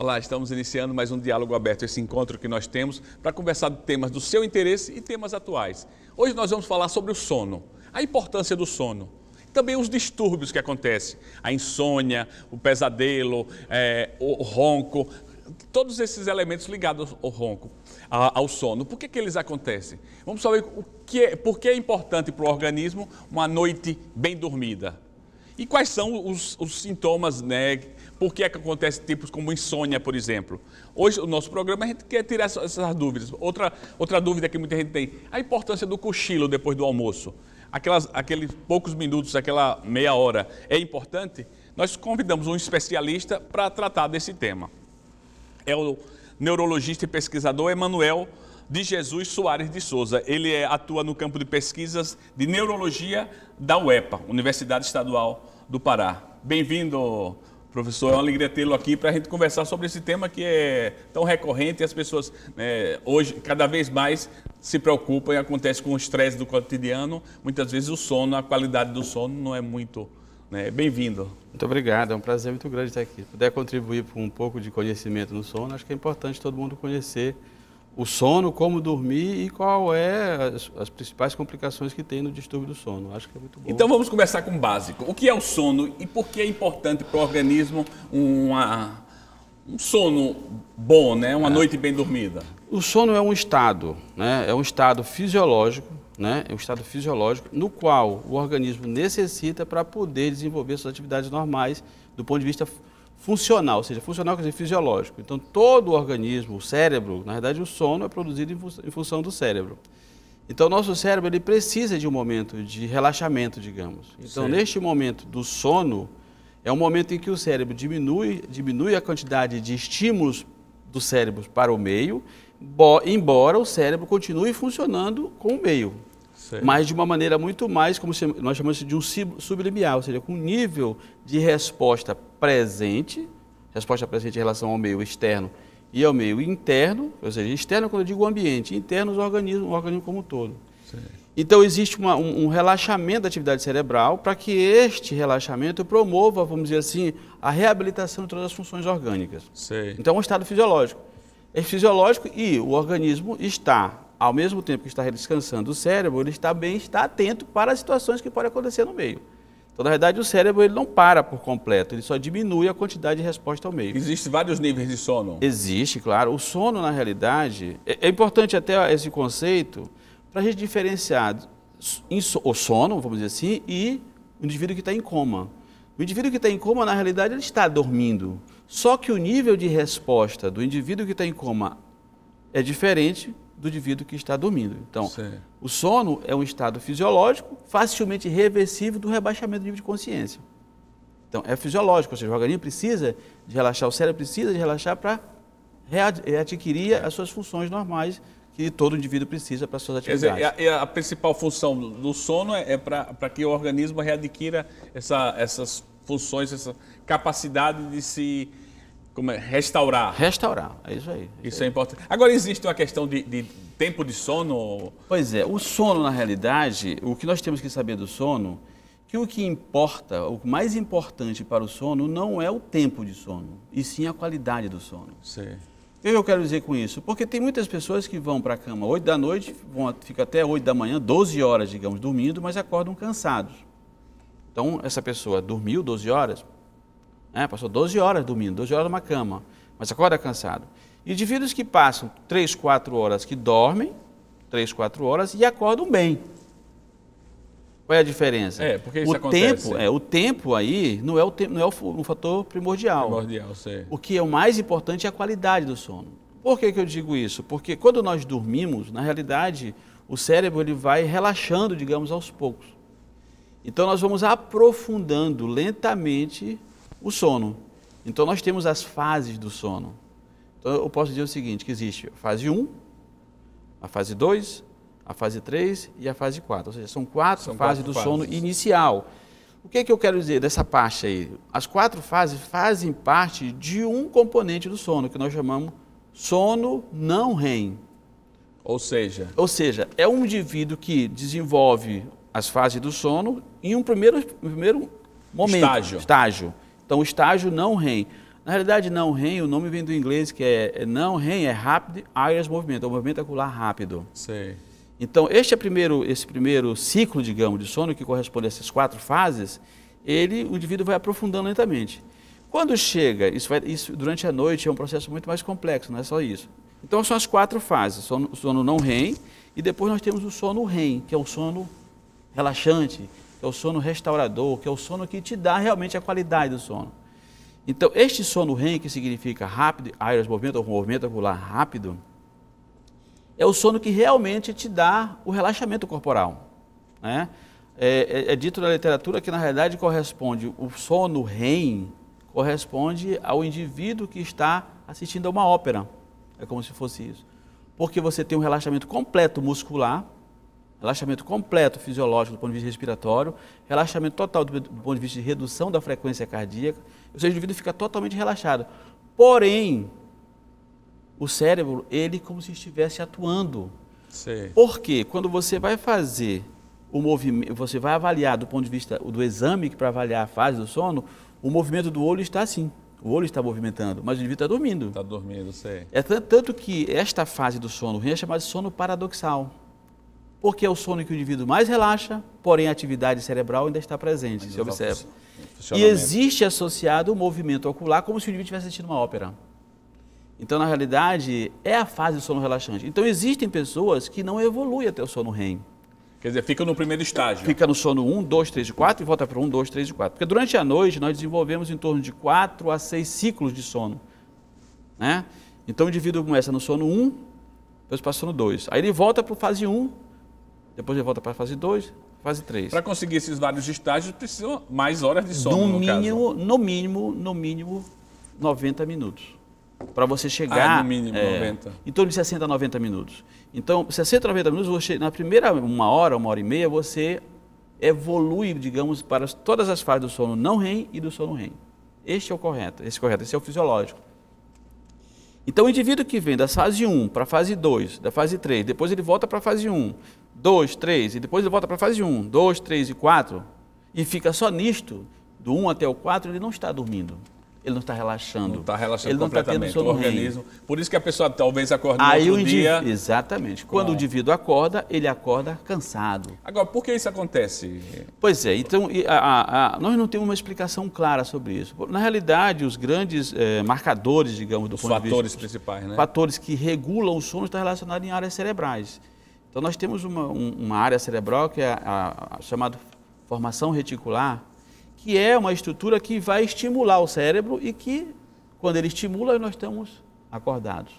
Olá, estamos iniciando mais um diálogo aberto, esse encontro que nós temos para conversar de temas do seu interesse e temas atuais. Hoje nós vamos falar sobre o sono, a importância do sono, também os distúrbios que acontecem, a insônia, o pesadelo, é, o ronco, todos esses elementos ligados ao ronco, ao sono. Por que, que eles acontecem? Vamos saber o que é, por que é importante para o organismo uma noite bem dormida. E quais são os, os sintomas né, por que, é que acontece tipos como insônia, por exemplo? Hoje, o nosso programa, a gente quer tirar essas dúvidas. Outra, outra dúvida que muita gente tem, a importância do cochilo depois do almoço. Aquelas, aqueles poucos minutos, aquela meia hora, é importante? Nós convidamos um especialista para tratar desse tema. É o neurologista e pesquisador Emanuel de Jesus Soares de Souza. Ele é, atua no campo de pesquisas de neurologia da UEPA, Universidade Estadual do Pará. Bem-vindo, Professor, é uma alegria tê-lo aqui para a gente conversar sobre esse tema que é tão recorrente e as pessoas né, hoje cada vez mais se preocupam e acontece com o estresse do cotidiano. Muitas vezes o sono, a qualidade do sono não é muito. Né? Bem-vindo. Muito obrigado, é um prazer muito grande estar aqui. Se puder contribuir com um pouco de conhecimento no sono, acho que é importante todo mundo conhecer o sono, como dormir e qual é as, as, principais complicações que tem no distúrbio do sono. Acho que é muito bom. Então vamos começar com o básico. O que é o sono e por que é importante para o organismo uma, um sono bom, né? uma é. noite bem dormida? O sono é um estado, né? é um estado fisiológico, né? é um estado fisiológico no qual o organismo necessita para poder desenvolver suas atividades normais do ponto de vista fisiológico funcional, ou seja, funcional quer dizer fisiológico. Então, todo o organismo, o cérebro, na verdade, o sono é produzido em, em função do cérebro. Então, o nosso cérebro ele precisa de um momento de relaxamento, digamos. Então, Sim. neste momento do sono, é um momento em que o cérebro diminui, diminui a quantidade de estímulos do cérebro para o meio, embora o cérebro continue funcionando com o meio mas de uma maneira muito mais, como nós chamamos de um sublimiar, ou seja, com um nível de resposta presente, resposta presente em relação ao meio externo e ao meio interno, ou seja, externo quando eu digo ambiente, interno o organismo, o organismo como um todo. Então existe uma, um, um, relaxamento da atividade cerebral para que este relaxamento promova, vamos dizer assim, a reabilitação de todas as funções orgânicas. Então é um estado fisiológico. É fisiológico e o organismo está ao mesmo tempo que está descansando o cérebro, ele está bem, está atento para as situações que podem acontecer no meio. Então, na verdade, o cérebro ele não para por completo, ele só diminui a quantidade de resposta ao meio. Existem vários níveis de sono? Existe, claro. O sono, na realidade, é, é importante até esse conceito para a gente diferenciar o sono, vamos dizer assim, e o indivíduo que está em coma. O indivíduo que está em coma, na realidade, ele está dormindo. Só que o nível de resposta do indivíduo que está em coma é diferente do indivíduo que está dormindo. Então, o sono é um estado fisiológico facilmente reversível do rebaixamento do nível de consciência. Então, é fisiológico, ou seja, o organismo precisa de relaxar, o cérebro precisa de relaxar para readquirir as suas funções normais que todo indivíduo precisa para suas atividades. Quer dizer, a, a principal função do sono é, é para que o organismo readquira essa, essas funções, essa capacidade de se como é? Restaurar. Restaurar, é isso aí. Isso, isso aí. é importante. Agora, existe uma questão de, de tempo de sono? Pois é, o sono, na realidade, o que nós temos que saber do sono, que o que importa, o mais importante para o sono não é o tempo de sono, e sim a qualidade do sono. Sim. O que eu quero dizer com isso? Porque tem muitas pessoas que vão para a cama 8 da noite, vão, fica até 8 da manhã, 12 horas, digamos, dormindo, mas acordam cansados. Então, essa pessoa dormiu 12 horas, né? passou 12 horas dormindo, 12 horas numa cama, mas acorda cansado. E indivíduos que passam 3, 4 horas que dormem, 3, 4 horas e acordam bem. Qual é a diferença? É, porque isso o acontece. Tempo, é, o tempo aí não é o, tempo não é o, um fator primordial. Primordial, O que é o mais importante é a qualidade do sono. Por que, que eu digo isso? Porque quando nós dormimos, na realidade, o cérebro ele vai relaxando, digamos, aos poucos. Então nós vamos aprofundando lentamente o sono. Então nós temos as fases do sono. Então eu posso dizer o seguinte, que existe a fase 1, a fase 2, a fase 3 e a fase 4. Ou seja, são quatro são fases quatro do fases. sono inicial. O que é que eu quero dizer dessa parte aí? As quatro fases fazem parte de um componente do sono, que nós chamamos sono não REM. Ou seja? Ou seja, é um indivíduo que desenvolve as fases do sono em um primeiro, primeiro momento. Estágio. estágio. Então, o estágio não REM. Na realidade, não REM, o nome vem do inglês, que é, é não REM, é Rapid Iris Movement, é o movimento ocular rápido. Sim. Então, este é primeiro, esse primeiro ciclo, digamos, de sono, que corresponde a essas quatro fases, ele, o indivíduo vai aprofundando lentamente. Quando chega, isso, vai, isso durante a noite é um processo muito mais complexo, não é só isso. Então são as quatro fases, sono, sono não REM, e depois nós temos o sono REM, que é o sono relaxante, que é o sono restaurador, que é o sono que te dá realmente a qualidade do sono. Então, este sono REM, que significa rápido, aeros movimento ou movimento ocular rápido, é o sono que realmente te dá o relaxamento corporal. Né? É, é, é, dito na literatura que, na realidade, corresponde, o sono REM corresponde ao indivíduo que está assistindo a uma ópera. É como se fosse isso. Porque você tem um relaxamento completo muscular, relaxamento completo fisiológico do ponto de vista respiratório, relaxamento total do, do ponto de vista de redução da frequência cardíaca, ou seja, o indivíduo fica totalmente relaxado. Porém, o cérebro, ele é como se estivesse atuando. Por Porque quando você vai fazer o movimento, você vai avaliar do ponto de vista do exame que para avaliar a fase do sono, o movimento do olho está assim. O olho está movimentando, mas o indivíduo está dormindo. Está dormindo, sim. É tanto que esta fase do sono é chamada de sono paradoxal porque é o sono que o indivíduo mais relaxa, porém a atividade cerebral ainda está presente, ainda se observa. E existe associado o movimento ocular como se o indivíduo estivesse assistindo uma ópera. Então, na realidade, é a fase do sono relaxante. Então, existem pessoas que não evoluem até o sono REM. Quer dizer, fica no primeiro estágio. Fica no sono 1, 2, 3 e 4 e volta para 1, 2, 3 e 4. Porque durante a noite nós desenvolvemos em torno de 4 a 6 ciclos de sono. Né? Então, o indivíduo começa no sono 1, depois passa no 2. Aí ele volta para a fase 1, depois ele volta para a fase 2, fase 3. Para conseguir esses vários estágios, precisa mais horas de sono, no, no mínimo, caso. No mínimo, no mínimo, 90 minutos. Para você chegar... Ah, no mínimo, é, 90. Em torno de 60 a 90 minutos. Então, 60 a 90 minutos, você, na primeira uma hora, uma hora e meia, você evolui, digamos, para todas as fases do sono não REM e do sono REM. Este é o correto, esse é correto, esse é o fisiológico. Então, o indivíduo que vem da fase 1 para a fase 2, da fase 3, depois ele volta para a fase 1, 2, 3, e depois ele volta para a fase 1, 2, 3 e 4, e fica só nisto, do 1 até o 4, ele não está dormindo. Ele não está relaxando. Não está relaxando ele não está tendo o organismo. Por isso que a pessoa talvez acorde no Aí outro dia. Exatamente. Com... Quando o indivíduo acorda, ele acorda cansado. Agora, por que isso acontece? Pois é, então a, a, a, nós não temos uma explicação clara sobre isso. Na realidade, os grandes é, marcadores, digamos, do os ponto fatores de vista, principais, né? Fatores que regulam o sono estão relacionados em áreas cerebrais. Então, nós temos uma, uma área cerebral que é a, a chamada formação reticular, que é uma estrutura que vai estimular o cérebro e que, quando ele estimula, nós estamos acordados.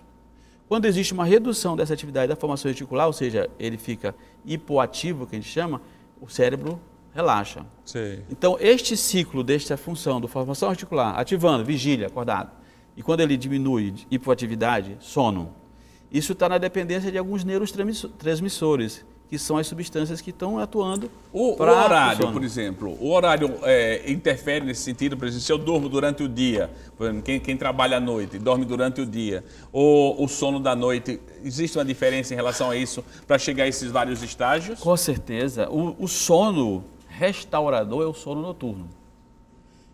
Quando existe uma redução dessa atividade da formação reticular, ou seja, ele fica hipoativo, que a gente chama, o cérebro relaxa. Sim. Então, este ciclo desta função da formação reticular, ativando, vigília, acordado, e quando ele diminui hipoatividade, sono, isso está na dependência de alguns neurotransmissores, que são as substâncias que estão atuando. O, o horário, por exemplo, o horário é, interfere nesse sentido, por exemplo, se eu durmo durante o dia, exemplo, quem, quem, trabalha à noite dorme durante o dia, ou o sono da noite, existe uma diferença em relação a isso para chegar a esses vários estágios? Com certeza. O, o sono restaurador é o sono noturno.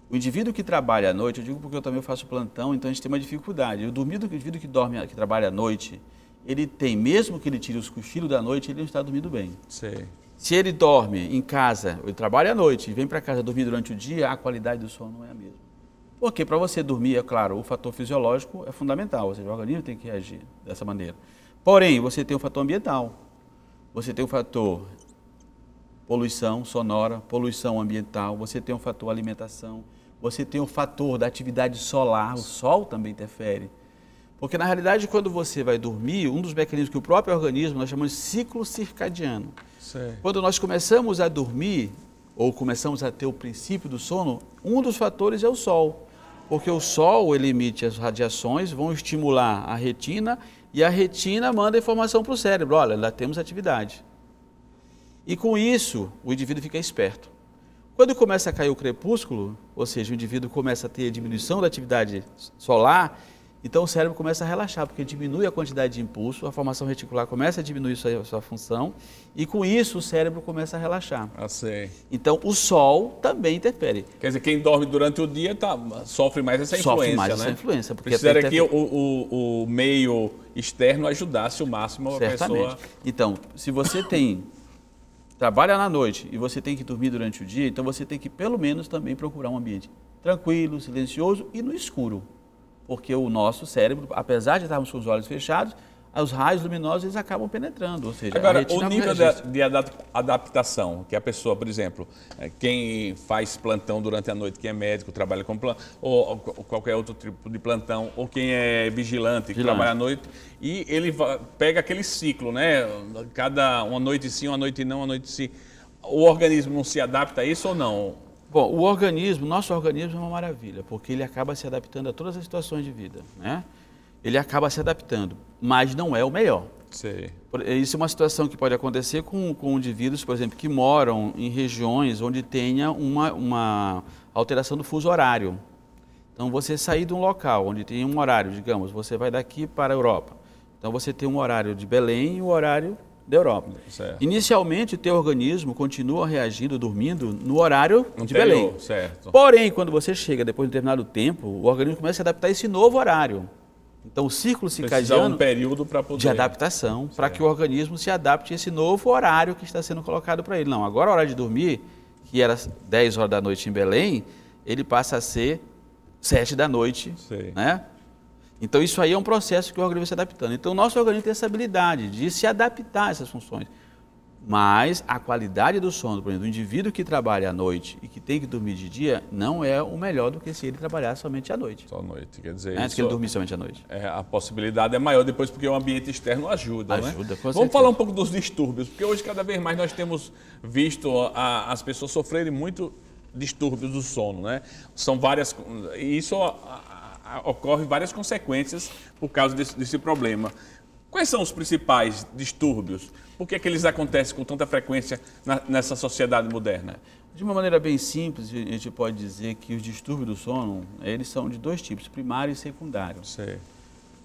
O indivíduo que trabalha à noite, eu digo porque eu também faço plantão, então a gente tem uma dificuldade. O dormido, o indivíduo que dorme, que trabalha à noite, ele tem, mesmo que ele tire os cochilos da noite, ele não está dormindo bem. Se ele dorme em casa, ele trabalha à noite e vem para casa dormir durante o dia, a qualidade do sono não é a mesma. Porque para você dormir, é claro, o fator fisiológico é fundamental, ou seja, o organismo tem que reagir dessa maneira. Porém, você tem o fator ambiental, você tem o fator poluição sonora, poluição ambiental, você tem o fator alimentação, você tem o fator da atividade solar, o sol também interfere. Porque na realidade, quando você vai dormir, um dos mecanismos que o próprio organismo nós chamamos de ciclo circadiano. Sei. Quando nós começamos a dormir, ou começamos a ter o princípio do sono, um dos fatores é o sol. Porque o sol ele emite as radiações, vão estimular a retina e a retina manda informação para o cérebro: olha, lá temos atividade. E com isso, o indivíduo fica esperto. Quando começa a cair o crepúsculo, ou seja, o indivíduo começa a ter diminuição da atividade solar, então o cérebro começa a relaxar, porque diminui a quantidade de impulso, a formação reticular começa a diminuir sua, sua função, e com isso o cérebro começa a relaxar. Ah, sei. Então o sol também interfere. Quer dizer, quem dorme durante o dia tá, sofre mais essa influência, sofre mais né? essa influência. Porque Precisaria que o, o, o, meio externo ajudasse o máximo a Certamente. pessoa... Então, se você tem trabalha na noite e você tem que dormir durante o dia, então você tem que pelo menos também procurar um ambiente tranquilo, silencioso e no escuro. Porque o nosso cérebro, apesar de estarmos com os olhos fechados, os raios luminosos eles acabam penetrando, ou seja, Agora, o nível de, de, adaptação, que a pessoa, por exemplo, eh, quem faz plantão durante a noite, quem é médico, trabalha com plantão, ou, ou, qualquer outro tipo de plantão, ou quem é vigilante, vigilante. que trabalha à noite, e ele pega aquele ciclo, né? Cada uma noite sim, uma noite não, uma noite sim. O organismo não se adapta a isso ou não? Bom, o organismo, nosso organismo é uma maravilha, porque ele acaba se adaptando a todas as situações de vida, né? ele acaba se adaptando, mas não é o melhor. Isso é uma situação que pode acontecer com, com indivíduos, por exemplo, que moram em regiões onde tenha uma, uma alteração do fuso horário. Então, você sair de um local onde tem um horário, digamos, você vai daqui para a Europa. Então, você tem um horário de Belém e um horário da Europa. Certo. Inicialmente, o teu organismo continua reagindo, dormindo, no horário de Belém. Certo. Porém, quando você chega depois de um determinado tempo, o organismo começa a adaptar a esse novo horário. Então, o ciclo circadiano um período poder... de adaptação, para que o organismo se adapte a esse novo horário que está sendo colocado para ele. Não, agora a é hora de dormir, que era 10 horas da noite em Belém, ele passa a ser 7 da noite, né? Então, isso aí é um processo que o organismo se adaptando. Então, o nosso organismo tem essa habilidade de se adaptar a essas funções. Mas a qualidade do sono, por exemplo, do indivíduo que trabalha à noite e que tem que dormir de dia, não é o melhor do que se ele trabalhar somente à noite. Só à noite, quer dizer. Antes né? isso, que ele dormir somente à noite. É, a possibilidade é maior depois, porque o ambiente externo ajuda. Né? Ajuda, né? com Vamos falar um pouco dos distúrbios, porque hoje cada vez mais nós temos visto a, as pessoas sofrerem muito distúrbios do sono, né? São várias. Isso ocorre várias consequências por causa desse, desse problema. Quais são os principais distúrbios? Por que, é que eles acontecem com tanta frequência nessa sociedade moderna? De uma maneira bem simples, a gente pode dizer que os distúrbios do sono, eles são de dois tipos, primário e secundário.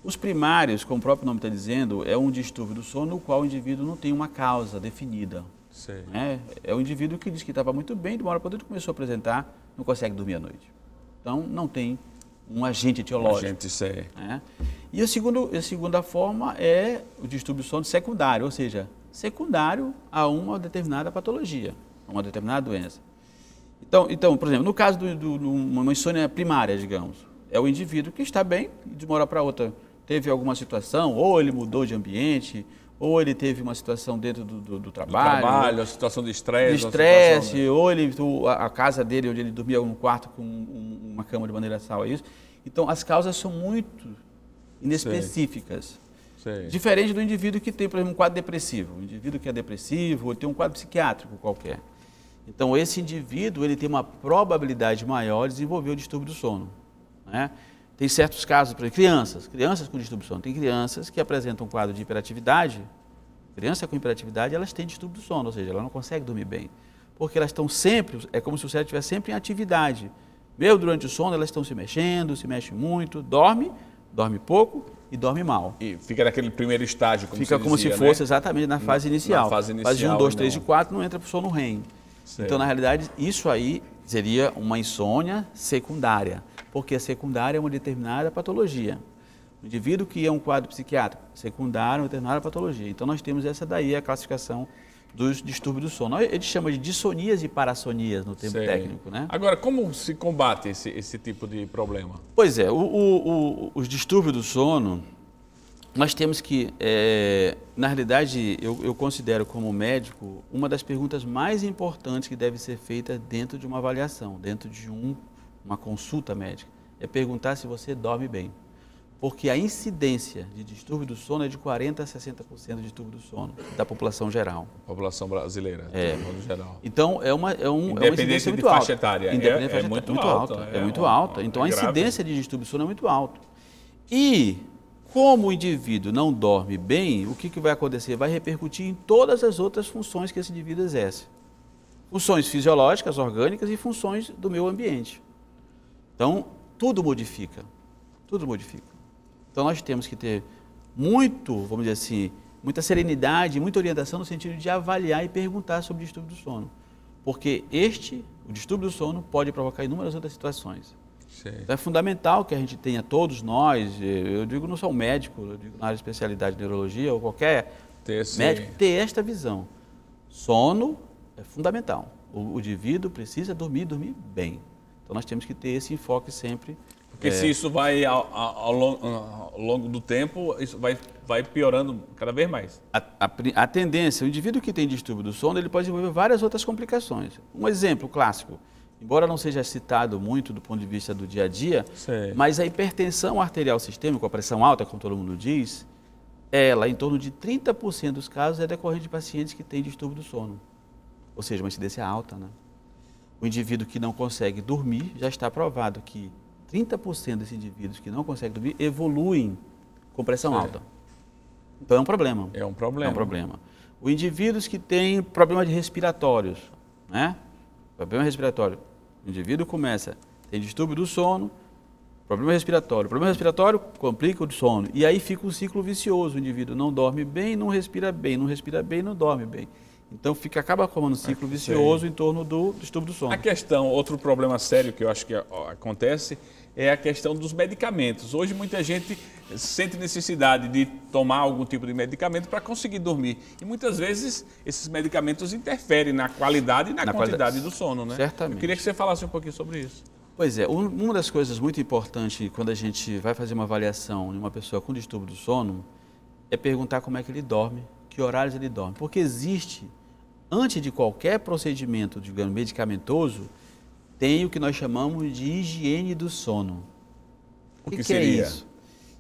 Os primários, como o próprio nome está dizendo, é um distúrbio do sono no qual o indivíduo não tem uma causa definida. É, é o indivíduo que diz que estava muito bem, de uma hora para outra começou a apresentar, não consegue dormir à noite. Então, não tem um agente etiológico. Um agente, sim. Né? E a, segundo, a segunda forma é o distúrbio do sono secundário, ou seja, secundário a uma determinada patologia, a uma determinada doença. Então, então por exemplo, no caso de uma insônia primária, digamos, é o indivíduo que está bem, de uma hora para outra teve alguma situação, ou ele mudou de ambiente, ou ele teve uma situação dentro do, do, do trabalho. Do trabalho, a situação de estresse. De estresse, né? ou ele, a casa dele, onde ele dormia, um quarto com uma cama de maneira sal, é isso. Então, as causas são muito inespecíficas. Sei. Diferente do indivíduo que tem, por exemplo, um quadro depressivo. O indivíduo que é depressivo, ou tem um quadro psiquiátrico qualquer. Então, esse indivíduo ele tem uma probabilidade maior de desenvolver o distúrbio do sono. Né? Tem certos casos, por exemplo, crianças, crianças com distúrbio do sono. Tem crianças que apresentam um quadro de hiperatividade. Criança com hiperatividade, elas têm distúrbio do sono, ou seja, ela não consegue dormir bem. Porque elas estão sempre, é como se o cérebro estivesse sempre em atividade. Mesmo durante o sono, elas estão se mexendo, se mexe muito, dorme, dorme pouco e dorme mal. E fica naquele primeiro estágio, como Fica como dizia, se né? fosse né? exatamente na fase inicial. Na fase inicial. Fase de 1, 2, 3 e 4 não entra para o sono REM. Sei. Então, na realidade, isso aí seria uma insônia secundária, porque a secundária é uma determinada patologia. O indivíduo que é um quadro psiquiátrico secundário é uma determinada patologia. Então, nós temos essa daí, a classificação dos distúrbios do sono. Ele chama de dissonias e parassonias no termo técnico, né? Agora, como se combate esse, esse tipo de problema? Pois é, o, o, o, os distúrbios do sono, nós temos que, é, na realidade, eu, eu, considero como médico uma das perguntas mais importantes que deve ser feita dentro de uma avaliação, dentro de um, uma consulta médica, é perguntar se você dorme bem porque a incidência de distúrbio do sono é de 40% a 60% de distúrbio do sono da população geral. População brasileira, é. Né, de modo geral. Então, é uma, é um, Independência é uma incidência muito alta. É- independente de faixa etária. É muito, muito alta. alta. É, é, muito alta. Então, a incidência de distúrbio do sono é muito alta. E, como o indivíduo não dorme bem, o que, que vai acontecer? Vai repercutir em todas as outras funções que esse indivíduo exerce. Funções fisiológicas, orgânicas e funções do meio ambiente. Então, tudo modifica. Tudo modifica. Então nós temos que ter muito, vamos dizer assim, muita serenidade, muita orientação no sentido de avaliar e perguntar sobre o distúrbio do sono. Porque este, o distúrbio do sono, pode provocar inúmeras outras situações. Então é fundamental que a gente tenha todos nós, eu digo não só o médico, eu digo na área de especialidade de neurologia ou qualquer ter médico, ter esta visão. Sono é fundamental. O, o indivíduo precisa dormir, dormir bem. Então nós temos que ter esse enfoque sempre porque é. se isso vai ao, ao, ao, longo do tempo, isso vai, vai piorando cada vez mais. A, a, a, tendência, o indivíduo que tem distúrbio do sono, ele pode desenvolver várias outras complicações. Um exemplo clássico, embora não seja citado muito do ponto de vista do dia a dia, Sei. mas a hipertensão arterial sistêmica, a pressão alta, como todo mundo diz, ela, em torno de 30% dos casos, é decorrente de pacientes que têm distúrbio do sono. Ou seja, uma incidência alta, né? O indivíduo que não consegue dormir já está provado que 30% desses indivíduos que não conseguem dormir evoluem com pressão é. alta. Então é um problema. É um problema. É um problema. o indivíduos que têm problemas respiratórios, né? Problema respiratório. O indivíduo começa, tem distúrbio do sono, problema respiratório. Problema respiratório complica o sono. E aí fica um ciclo vicioso. O indivíduo não dorme bem, não respira bem, não respira bem, não dorme bem. Então fica, acaba formando um é, ciclo vicioso em torno do distúrbio do sono. A questão, outro problema sério que eu acho que acontece é a questão dos medicamentos. Hoje muita gente sente necessidade de tomar algum tipo de medicamento para conseguir dormir. E muitas vezes esses medicamentos interferem na qualidade e na, na quantidade qualidade. do sono, né? Certamente. Eu queria que você falasse um pouquinho sobre isso. Pois é, uma das coisas muito importantes quando a gente vai fazer uma avaliação de uma pessoa com distúrbio do sono é perguntar como é que ele dorme, que horários ele dorme. Porque existe, antes de qualquer procedimento, digamos, medicamentoso, tem o que nós chamamos de higiene do sono. O que, que, que é isso?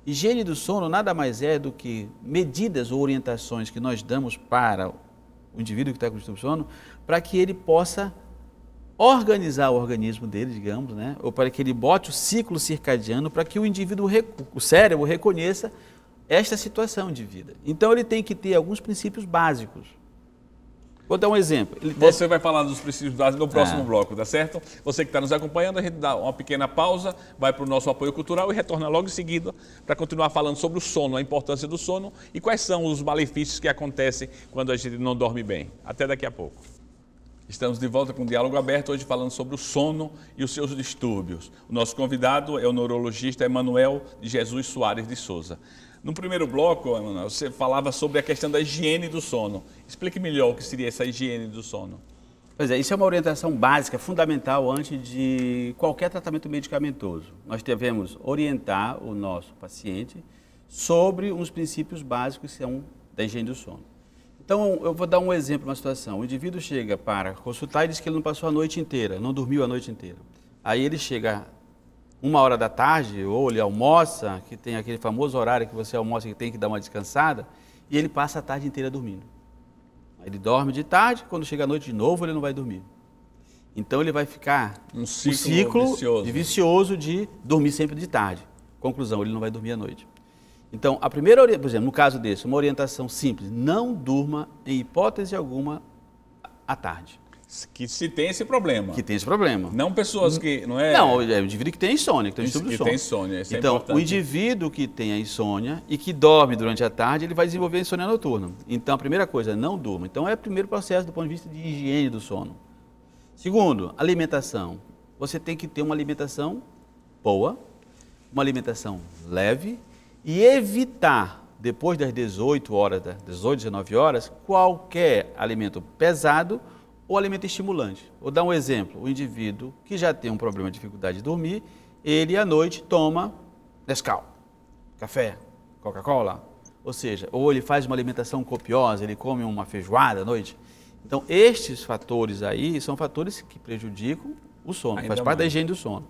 Higiene do sono nada mais é do que medidas ou orientações que nós damos para o indivíduo que está com distúrbio sono, para que ele possa organizar o organismo dele, digamos, né? ou para que ele bote o ciclo circadiano, para que o indivíduo, o cérebro, reconheça esta situação de vida. Então ele tem que ter alguns princípios básicos Vou dar um exemplo. Ele Você deve... vai falar dos princípios básicos no próximo ah. bloco, tá certo? Você que está nos acompanhando, a gente dá uma pequena pausa, vai para o nosso apoio cultural e retorna logo em seguida para continuar falando sobre o sono, a importância do sono e quais são os malefícios que acontecem quando a gente não dorme bem. Até daqui a pouco. Estamos de volta com o Diálogo Aberto, hoje falando sobre o sono e os seus distúrbios. O nosso convidado é o neurologista Emanuel Jesus Soares de Souza. No primeiro bloco, Emanuel, você falava sobre a questão da higiene do sono. Explique melhor o que seria essa higiene do sono. Pois é, isso é uma orientação básica, fundamental, antes de qualquer tratamento medicamentoso. Nós devemos orientar o nosso paciente sobre uns princípios básicos que são da higiene do sono. Então, eu vou dar um exemplo, uma situação. O indivíduo chega para consultar e diz que ele não passou a noite inteira, não dormiu a noite inteira. Aí ele chega uma hora da tarde, ou ele almoça, que tem aquele famoso horário que você almoça e tem que dar uma descansada, e ele passa a tarde inteira dormindo. Ele dorme de tarde, quando chega a noite de novo, ele não vai dormir. Então ele vai ficar um ciclo, um ciclo vicioso. De vicioso de dormir sempre de tarde. Conclusão, ele não vai dormir à noite. Então, a primeira, por exemplo, no caso desse, uma orientação simples, não durma em hipótese alguma à tarde que se tem esse problema. Que tem esse problema. Não pessoas que. Não, é... não é o indivíduo que tem insônia, que tem distúrbio sono. Que tem insônia, isso é Então, é o indivíduo que tem a insônia e que dorme durante a tarde, ele vai desenvolver a insônia noturna. Então, a primeira coisa, não durma. Então, é o primeiro processo do ponto de vista de higiene do sono. Segundo, alimentação. Você tem que ter uma alimentação boa, uma alimentação leve e evitar, depois das 18 horas, das 18, 19 horas, qualquer alimento pesado ou alimento estimulante. Vou dar um exemplo: o indivíduo que já tem um problema de dificuldade de dormir, ele à noite toma Nescau, café, Coca-Cola. Ou seja, ou ele faz uma alimentação copiosa, ele come uma feijoada à noite. Então, estes fatores aí são fatores que prejudicam o sono, Ainda faz parte da higiene do sono.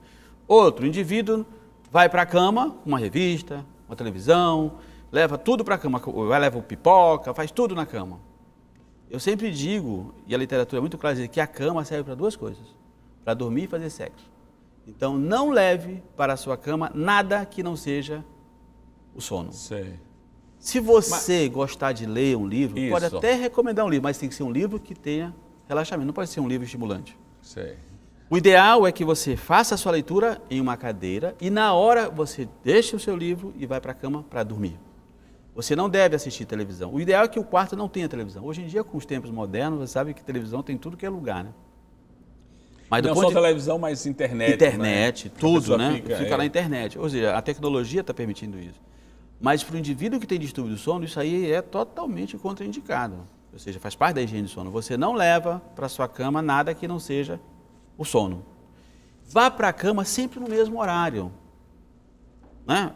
Outro, indivíduo vai para a cama com uma revista, uma televisão, leva tudo para a cama, leva pipoca, faz tudo na cama. Eu sempre digo, e a literatura é muito clara, que a cama serve para duas coisas: para dormir e fazer sexo. Então não leve para a sua cama nada que não seja o sono. Sei. Se você mas... gostar de ler um livro, Isso. pode até recomendar um livro, mas tem que ser um livro que tenha relaxamento, não pode ser um livro estimulante. Sei. O ideal é que você faça a sua leitura em uma cadeira e na hora você deixe o seu livro e vai para a cama para dormir. Você não deve assistir televisão. O ideal é que o quarto não tenha televisão. Hoje em dia, com os tempos modernos, você sabe que televisão tem tudo que é lugar, né? Mas não só de... televisão, mas internet. Né? Internet, né? tudo, né? Fica, fica é. na internet. Ou seja, a tecnologia está permitindo isso. Mas para o indivíduo que tem distúrbio do sono, isso aí é totalmente contraindicado. Ou seja, faz parte da higiene do sono. Você não leva para sua cama nada que não seja o sono. Vá para a cama sempre no mesmo horário. Né?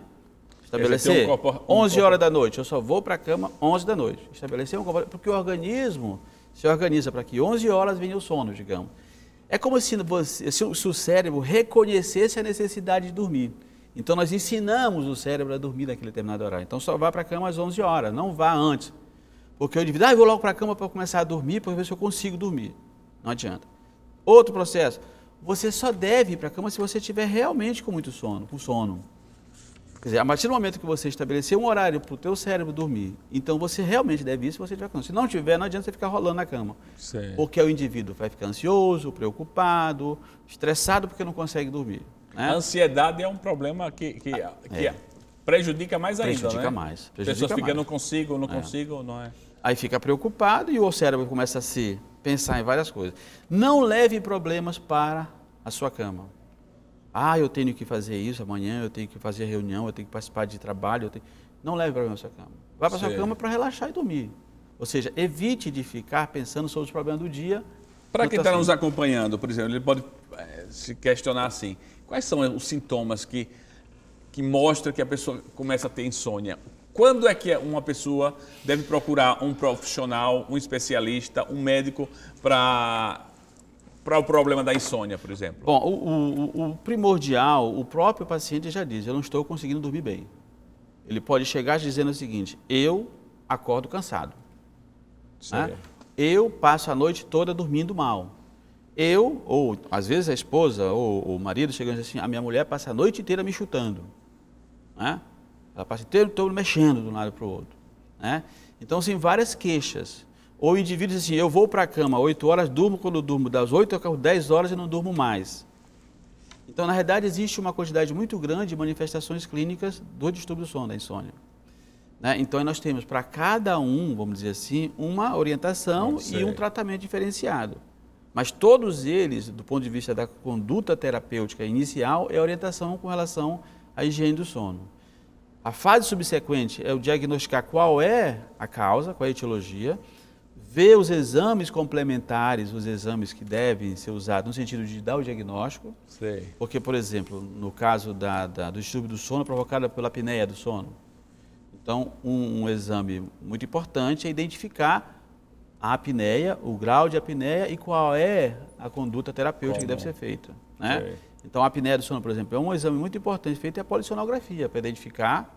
Estabelecer. Um corpo, um 11 horas da noite, eu só vou para a cama 11 da noite. Estabelecer um comportamento, porque o organismo se organiza para que 11 horas venha o sono, digamos. É como se, você, se o cérebro reconhecesse a necessidade de dormir. Então nós ensinamos o cérebro a dormir naquele determinado horário. Então só vá para a cama às 11 horas, não vá antes. Porque eu divido, ah, eu vou logo para a cama para começar a dormir, para ver se eu consigo dormir. Não adianta. Outro processo, você só deve ir para a cama se você estiver realmente com muito sono, com sono. Quer dizer, a partir do momento que você estabelecer um horário para o teu cérebro dormir, então você realmente deve ir se você tiver cama. Se não tiver, não adianta você ficar rolando na cama. Certo. Porque o indivíduo vai ficar ansioso, preocupado, estressado porque não consegue dormir. Né? A ansiedade é um problema que, que, ah, que é. prejudica mais ainda, prejudica né? Mais, prejudica Pessoas mais. Pessoas ficam, não consigo, não é. consigo, não é? Aí fica preocupado e o cérebro começa a se pensar em várias coisas. Não leve problemas para a sua cama. Ah, eu tenho que fazer isso amanhã, eu tenho que fazer reunião, eu tenho que participar de trabalho. Tenho... Não leve problema na sua cama. Vá para a sua cama para relaxar e dormir. Ou seja, evite de ficar pensando sobre os problemas do dia. Para então, quem está assim, nos acompanhando, por exemplo, ele pode eh, se questionar assim: quais são os sintomas que, que mostram que a pessoa começa a ter insônia? Quando é que é uma pessoa deve procurar um profissional, um especialista, um médico para para é o problema da insônia, por exemplo? Bom, o, o, o, primordial, o próprio paciente já diz, eu não estou conseguindo dormir bem. Ele pode chegar dizendo o seguinte, eu acordo cansado. Né? Eu passo a noite toda dormindo mal. Eu, ou às vezes a esposa ou o marido chegando assim, a minha mulher passa a noite inteira me chutando. Né? Ela passa o tempo todo mexendo de um lado para o outro. Né? Então, são assim, várias queixas. Ou o indivíduo diz assim, eu vou para a cama 8 horas, durmo quando durmo das 8 às 10 horas e não durmo mais. Então, na realidade, existe uma quantidade muito grande de manifestações clínicas do distúrbio do sono, da insônia. Né? Então, nós temos para cada um, vamos dizer assim, uma orientação e um tratamento diferenciado. Mas todos eles, do ponto de vista da conduta terapêutica inicial, é orientação com relação à higiene do sono. A fase subsequente é o diagnosticar qual é a causa, qual é a etiologia, ver os exames complementares, os exames que devem ser usados no sentido de dar o diagnóstico. Sei. Porque, por exemplo, no caso da, da, do distúrbio do sono provocado pela apneia do sono. Então, um, um, exame muito importante é identificar a apneia, o grau de apneia e qual é a conduta terapêutica Como? que deve ser feita. Né? Então, a apneia do sono, por exemplo, é um exame muito importante feito é a polissonografia para identificar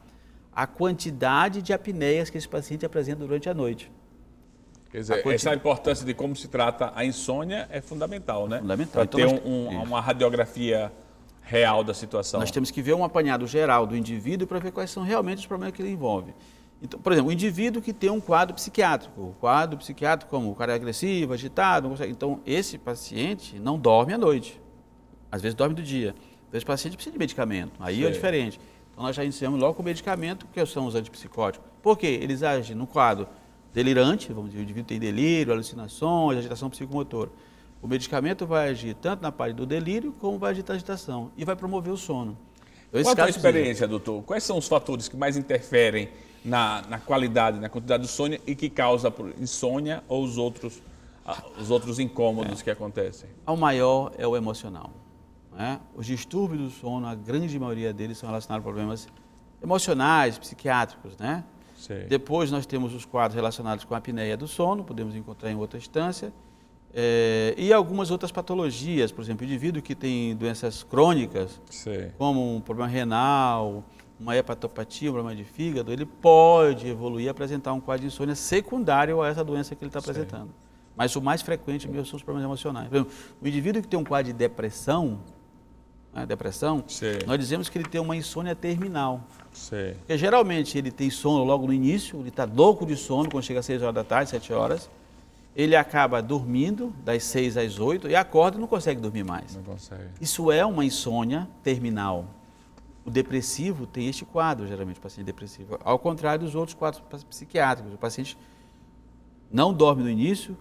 a quantidade de apneias que esse paciente apresenta durante a noite. Quer dizer, quanti... essa importância de como se trata a insônia é fundamental, né? Fundamental. Para então, ter um, um, uma radiografia real da situação. Nós temos que ver um apanhado geral do indivíduo para ver quais são realmente os problemas que ele envolve. Então, por exemplo, o indivíduo que tem um quadro psiquiátrico, o quadro psiquiátrico como o cara é agressivo, agitado, consegue... então esse paciente não dorme à noite, às vezes dorme do dia. Então esse paciente precisa de medicamento, aí é diferente. Então nós já iniciamos logo com o medicamento, que são os antipsicóticos. Por quê? Eles agem no quadro delirante, vamos dizer, o indivíduo tem delírio, alucinações, agitação psicomotora. O medicamento vai agir tanto na parte do delírio como vai agir na agitação e vai promover o sono. Então, Qual a experiência, doutor? Quais são os fatores que mais interferem na, na qualidade, na quantidade do sono e que causa insônia ou os outros, os outros incômodos é. que acontecem? O maior é o emocional. Né? Os distúrbios do sono, a grande maioria deles são relacionados a problemas emocionais, psiquiátricos, né? Sei. Depois nós temos os quadros relacionados com a apneia do sono, podemos encontrar em outra instância. É, e algumas outras patologias, por exemplo, indivíduo que tem doenças crônicas, Sei. como um problema renal, uma hepatopatia, um problema de fígado, ele pode evoluir e apresentar um quadro de insônia secundário a essa doença que ele está apresentando. Mas o mais frequente mesmo são os problemas emocionais. Por exemplo, o indivíduo que tem um quadro de depressão, né, depressão, Sim. nós dizemos que ele tem uma insônia terminal. Sim. Porque geralmente ele tem sono logo no início, ele está louco de sono quando chega às 6 horas da tarde, 7 horas. Ele acaba dormindo das 6 às 8 e acorda e não consegue dormir mais. Não consegue. Isso é uma insônia terminal. O depressivo tem este quadro, geralmente, o paciente depressivo. Ao contrário dos outros quadros psiquiátricos, o paciente não dorme no início,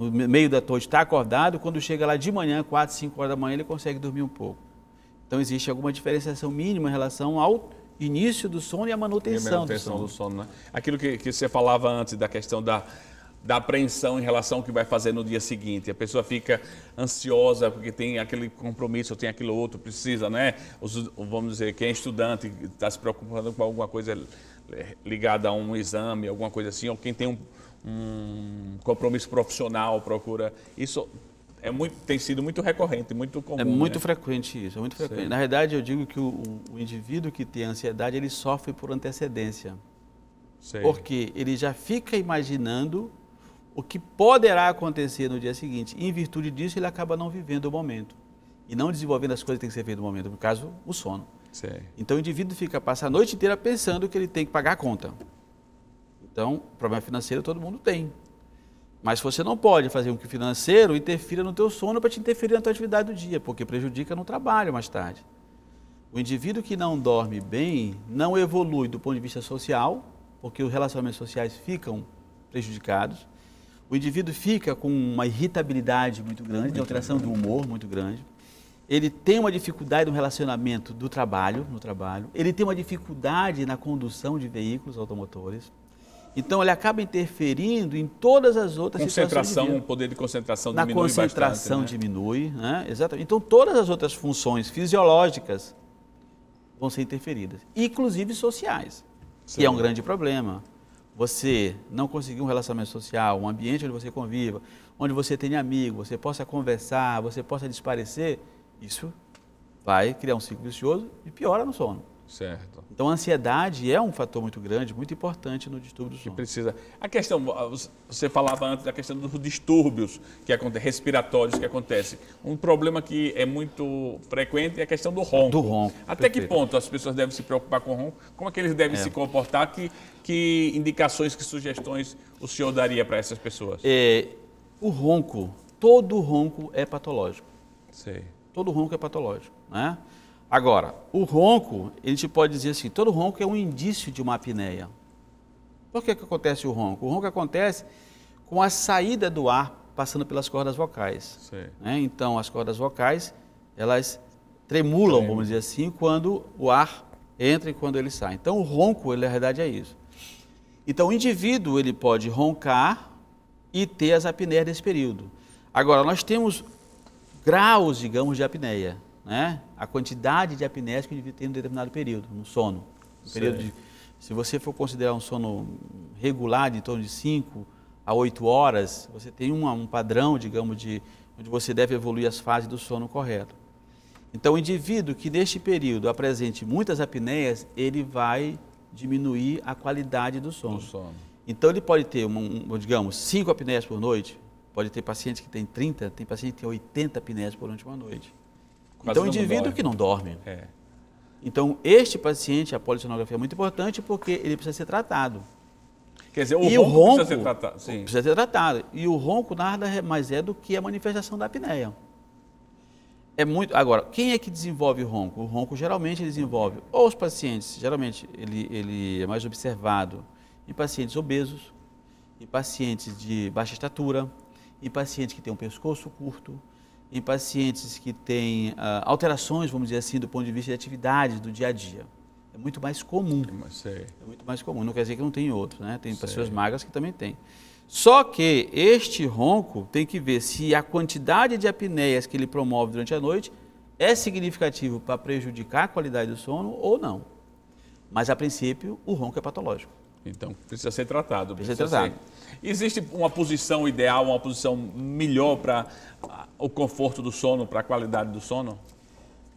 no meio da noite está acordado, quando chega lá de manhã, 4, 5 horas da manhã, ele consegue dormir um pouco. Então existe alguma diferenciação mínima em relação ao início do sono e a manutenção, e a manutenção do sono. Do sono né? Aquilo que, que você falava antes da questão da, da apreensão em relação ao que vai fazer no dia seguinte. A pessoa fica ansiosa porque tem aquele compromisso, tem aquilo outro, precisa, né? Os, vamos dizer, quem é estudante está se preocupando com alguma coisa ligada a um exame, alguma coisa assim, ou quem tem um, um compromisso profissional procura. Isso é muito, tem sido muito recorrente, muito comum. É né? muito né? frequente isso, é muito frequente. Sim. Na verdade, eu digo que o, o, indivíduo que tem ansiedade, ele sofre por antecedência. Sim. Porque ele já fica imaginando o que poderá acontecer no dia seguinte. E em virtude disso, ele acaba não vivendo o momento e não desenvolvendo as coisas que tem que ser feito no momento, no caso, o sono. Então o indivíduo fica passa a noite inteira pensando que ele tem que pagar a conta. Então, problema financeiro todo mundo tem. Mas você não pode fazer com que o financeiro interfira no teu sono para te interferir na tua atividade do dia, porque prejudica no trabalho mais tarde. O indivíduo que não dorme bem não evolui do ponto de vista social, porque os relacionamentos sociais ficam prejudicados o indivíduo fica com uma irritabilidade muito grande, de alteração do humor muito grande. Ele tem uma dificuldade no relacionamento do trabalho, no trabalho. Ele tem uma dificuldade na condução de veículos automotores. Então ele acaba interferindo em todas as outras concentração, poder de concentração Na diminui concentração bastante, né? diminui, né? Exatamente. Então todas as outras funções fisiológicas vão ser interferidas, inclusive sociais, Sim. que é um grande problema você não conseguir um relacionamento social, um ambiente onde você conviva, onde você tenha amigo, você possa conversar, você possa desaparecer, isso vai criar um ciclo vicioso e piora no sono. Certo. Então, a ansiedade é um fator muito grande, muito importante no distúrbio do sono. Que precisa. A questão, ah, você falava antes da questão dos distúrbios que acontecem respiratórios que acontecem. Um problema que é muito frequente é a questão do ronco. Do ronco. Até perfeito. que ponto as pessoas devem se preocupar com o ronco? Como é que eles devem é. se comportar? Que, que indicações, que sugestões o senhor daria para essas pessoas? É, o ronco, todo ronco é patológico. Sei. Todo ronco é patológico, né? Agora, o ronco, a gente pode dizer assim, todo ronco é um indício de uma apneia. Por que, que acontece o ronco? O ronco acontece com a saída do ar passando pelas cordas vocais. Né? Então, as cordas vocais, elas tremulam, vamos dizer assim, quando o ar entra e quando ele sai. Então, o ronco, ele, na verdade, é isso. Então, o indivíduo, ele pode roncar e ter as apneias nesse período. Agora, nós temos graus, digamos, de apneia né, a quantidade de apneias que o indivíduo tem em um determinado período, no sono. Um período de, se você for considerar um sono regular, de em torno de 5 a 8 horas, você tem um, um padrão, digamos, de onde você deve evoluir as fases do sono correto. Então, o indivíduo que neste período apresente muitas apneias, ele vai diminuir a qualidade do sono. Do sono. Então, ele pode ter, um, um, digamos, 5 apneias por noite, pode ter pacientes que têm 30, tem paciente que tem 80 apneias por noite uma noite então, o indivíduo dorme. que não dorme. É. Então, este paciente, a polissonografia é muito importante porque ele precisa ser tratado. Quer dizer, o, ronco, o ronco precisa ser tratado. Sim. Precisa ser tratado. E o ronco nada é mais é do que a manifestação da apneia. É muito. Agora, quem é que desenvolve o ronco? O ronco geralmente desenvolve ou os pacientes, geralmente ele, ele é mais observado em pacientes obesos, em pacientes de baixa estatura, em pacientes que têm um pescoço curto, em pacientes que têm uh, alterações, vamos dizer assim, do ponto de vista de atividade do dia a dia. É muito mais comum. Sei. É muito mais comum. Não quer dizer que não tem outro, né? Tem sei. pessoas magras que também têm. Só que este ronco tem que ver se a quantidade de apneias que ele promove durante a noite é significativo para prejudicar a qualidade do sono ou não. Mas, a princípio, o ronco é patológico. Então, precisa ser tratado. Precisa, precisa Ser... Existe uma posição ideal, uma posição melhor para o conforto do sono, para a qualidade do sono?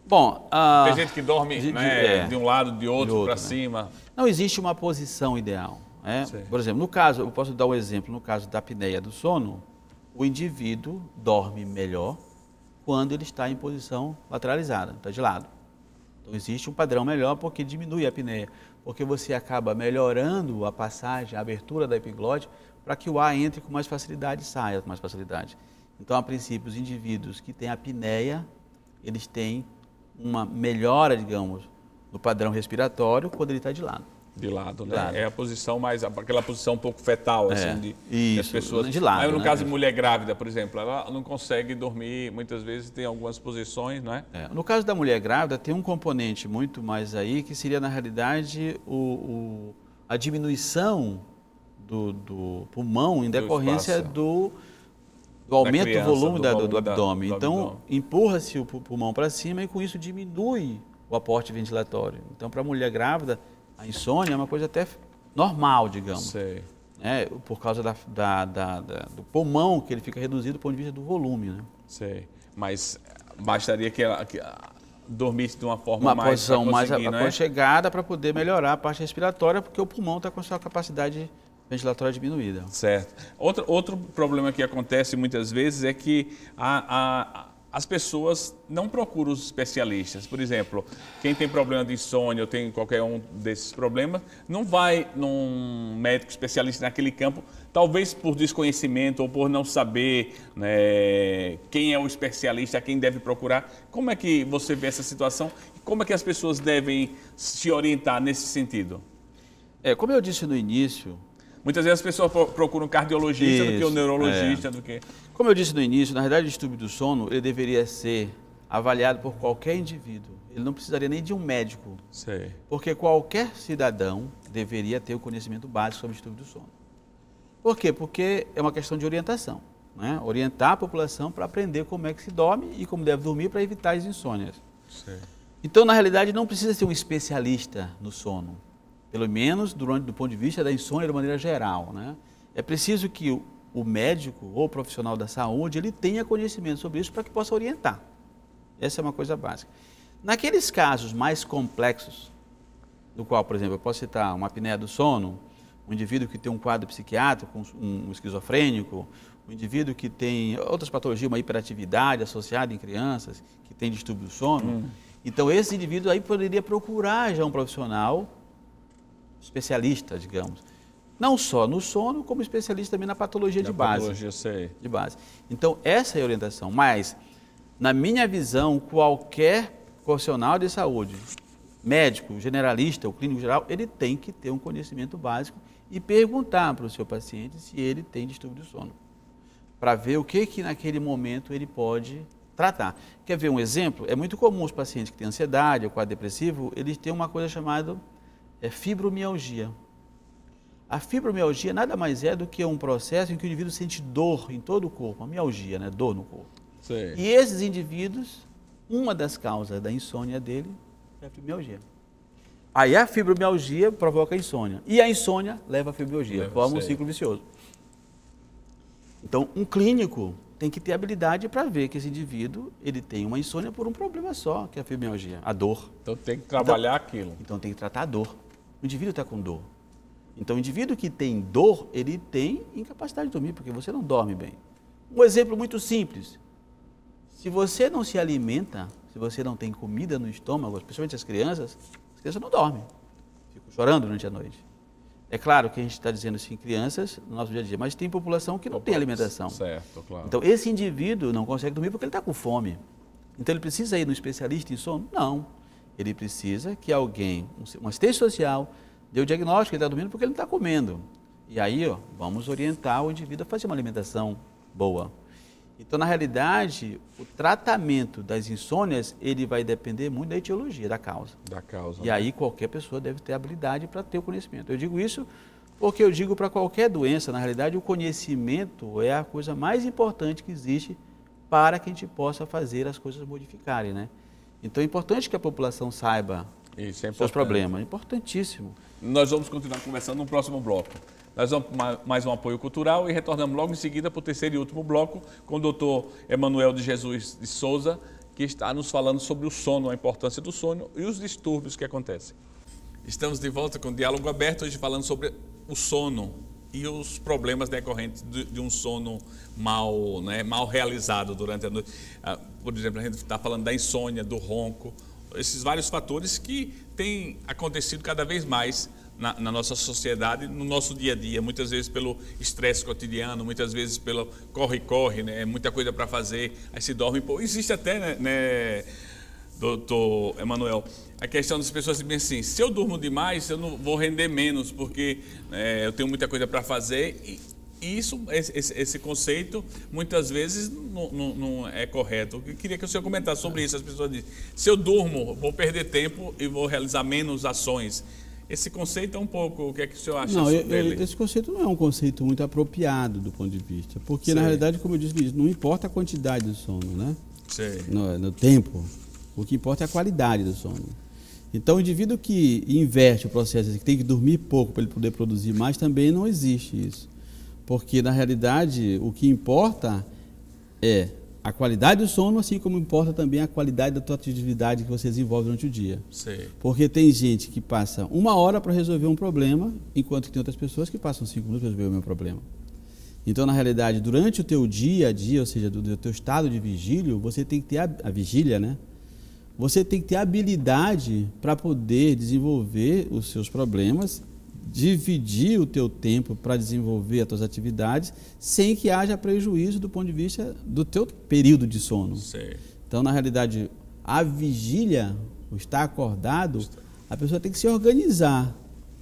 Bom, uh, tem gente que dorme de, né, é, de um lado, de outro, outro para né? cima. Não existe uma posição ideal. Né? Por exemplo, no caso, eu posso dar um exemplo, no caso da apneia do sono, o indivíduo dorme melhor quando ele está em posição lateralizada, está de lado. Então existe um padrão melhor porque diminui a apneia porque você acaba melhorando a passagem, a abertura da epiglote, para que o ar entre com mais facilidade e saia com mais facilidade. Então, a princípio, os indivíduos que têm apneia, eles têm uma melhora, digamos, no padrão respiratório quando ele está de lado de lado, né? Lado. É a posição mais, aquela posição um pouco fetal, é, assim, de, isso, as pessoas. De lado. Mas no né? caso de é. mulher grávida, por exemplo, ela não consegue dormir, muitas vezes tem algumas posições, né? É. No caso da mulher grávida, tem um componente muito mais aí, que seria, na realidade, o, o a diminuição do, do pulmão em decorrência do, do aumento criança, do volume, do, do, do então, abdômen. então, empurra-se o pulmão para cima e com isso diminui o aporte ventilatório. Então, para a mulher grávida, a insônia é uma coisa até normal, digamos. Sei. Né? Por causa da, da, da, do pulmão, que ele fica reduzido do ponto de vista do volume. Né? Sei. Mas bastaria que, ela, que ah, dormisse de uma forma uma mais... Uma posição mais é? aconchegada é? para poder melhorar a parte respiratória, porque o pulmão está com sua capacidade ventilatória diminuída. Certo. Outro, outro problema que acontece muitas vezes é que a, a as pessoas não procuram os especialistas. Por exemplo, quem tem problema de insônia ou tem qualquer um desses problemas, não vai num médico especialista naquele campo, talvez por desconhecimento ou por não saber né, quem é o especialista, quem deve procurar. Como é que você vê essa situação e como é que as pessoas devem se orientar nesse sentido? É, como eu disse no início, Muitas vezes as pessoas procuram um cardiologista Isso, do que um neurologista, é. do que... Como eu disse no início, na realidade o distúrbio do sono, ele deveria ser avaliado por qualquer indivíduo. Ele não precisaria nem de um médico. Sei. Porque qualquer cidadão deveria ter o conhecimento básico sobre o distúrbio do sono. Por quê? Porque é uma questão de orientação. Né? Orientar a população para aprender como é que se dorme e como deve dormir para evitar as insônias. Sei. Então, na realidade, não precisa ser um especialista no sono pelo menos durante, do ponto de vista da insônia de maneira geral. Né? É preciso que o, médico ou o profissional da saúde ele tenha conhecimento sobre isso para que possa orientar. Essa é uma coisa básica. Naqueles casos mais complexos, do qual, por exemplo, eu posso citar uma apneia do sono, um indivíduo que tem um quadro psiquiátrico, um esquizofrênico, um indivíduo que tem outras patologias, uma hiperatividade associada em crianças, que tem distúrbio do sono. Hum. Então, esse indivíduo aí poderia procurar já um profissional especialista, digamos. Não só no sono, como especialista também na patologia de base. Patologia, sei. De base. Então, essa é a orientação. Mas, na minha visão, qualquer profissional de saúde, médico, generalista, ou clínico geral, ele tem que ter um conhecimento básico e perguntar para o seu paciente se ele tem distúrbio do sono, para ver o que que naquele momento ele pode tratar. Quer ver um exemplo? É muito comum os pacientes que têm ansiedade ou quadro depressivo, eles têm uma coisa chamada é fibromialgia. A fibromialgia nada mais é do que um processo em que o indivíduo sente dor em todo o corpo, a mialgia, né? dor no corpo. Sim. E esses indivíduos, uma das causas da insônia dele é a fibromialgia. Aí a fibromialgia provoca a insônia. E a insônia leva à fibromialgia, forma um ciclo vicioso. Então, um clínico tem que ter habilidade para ver que esse indivíduo ele tem uma insônia por um problema só, que é a fibromialgia, a dor. Então tem que trabalhar então, aquilo. Então tem que tratar a dor o indivíduo está com dor. Então, o indivíduo que tem dor, ele tem incapacidade de dormir, porque você não dorme bem. Um exemplo muito simples. Se você não se alimenta, se você não tem comida no estômago, especialmente as crianças, as crianças não dormem. Ficam chorando durante a noite. É claro que a gente está dizendo assim crianças no nosso dia a dia, mas tem população que não tem alimentação. Certo, claro. Então, esse indivíduo não consegue dormir porque ele está com fome. Então, ele precisa ir no especialista em sono? Não. Ele precisa que alguém, um assistente social, dê o diagnóstico que ele está dormindo porque ele não está comendo. E aí, ó, vamos orientar o indivíduo a fazer uma alimentação boa. Então, na realidade, o tratamento das insônias, ele vai depender muito da etiologia, da causa. Da causa. E né? aí qualquer pessoa deve ter habilidade para ter o conhecimento. Eu digo isso porque eu digo para qualquer doença, na realidade, o conhecimento é a coisa mais importante que existe para que a gente possa fazer as coisas modificarem, né? Então é importante que a população saiba Isso, é seus problemas. É importantíssimo. Nós vamos continuar conversando no próximo bloco. Nós vamos mais um apoio cultural e retornamos logo em seguida para o terceiro e último bloco com o doutor Emanuel de Jesus de Souza, que está nos falando sobre o sono, a importância do sono e os distúrbios que acontecem. Estamos de volta com o Diálogo Aberto, hoje falando sobre o sono e os problemas decorrentes de, um sono mal, né, mal realizado durante a noite. Ah, por exemplo, a gente está falando da insônia, do ronco, esses vários fatores que têm acontecido cada vez mais na, na, nossa sociedade, no nosso dia a dia, muitas vezes pelo estresse cotidiano, muitas vezes pelo corre-corre, né? É muita coisa para fazer, aí se dorme. Pô, existe até, né, né doutor Emanuel, a questão das pessoas dizem assim, se eu durmo demais, eu não vou render menos, porque é, eu tenho muita coisa para fazer. E isso, esse, esse, conceito, muitas vezes não, não, não, é correto. Eu queria que o senhor comentasse sobre isso. As pessoas dizem: se eu durmo, vou perder tempo e vou realizar menos ações. Esse conceito é um pouco. O que é que o senhor acha não, dele? É, é, esse conceito não é um conceito muito apropriado do ponto de vista. Porque, Sim. na realidade, como eu disse, não importa a quantidade do sono, né? Sim. No, no tempo. O que importa é a qualidade do sono. Então, o indivíduo que inverte o processo, que tem que dormir pouco para ele poder produzir mais, também não existe isso. Porque na realidade o que importa é a qualidade do sono, assim como importa também a qualidade da tua atividade que você desenvolve durante o dia. Porque tem gente que passa uma hora para resolver um problema, enquanto que tem outras pessoas que passam cinco minutos para resolver o meu problema. Então, na realidade, durante o teu dia a dia, ou seja, do, do teu estado de vigílio, você tem que ter a, a vigília, né? Você tem que ter habilidade para poder desenvolver os seus problemas dividir o teu tempo para desenvolver as tuas atividades sem que haja prejuízo do ponto de vista do teu período de sono. Certo. Então, na realidade, a vigília, o estar acordado, a pessoa tem que se organizar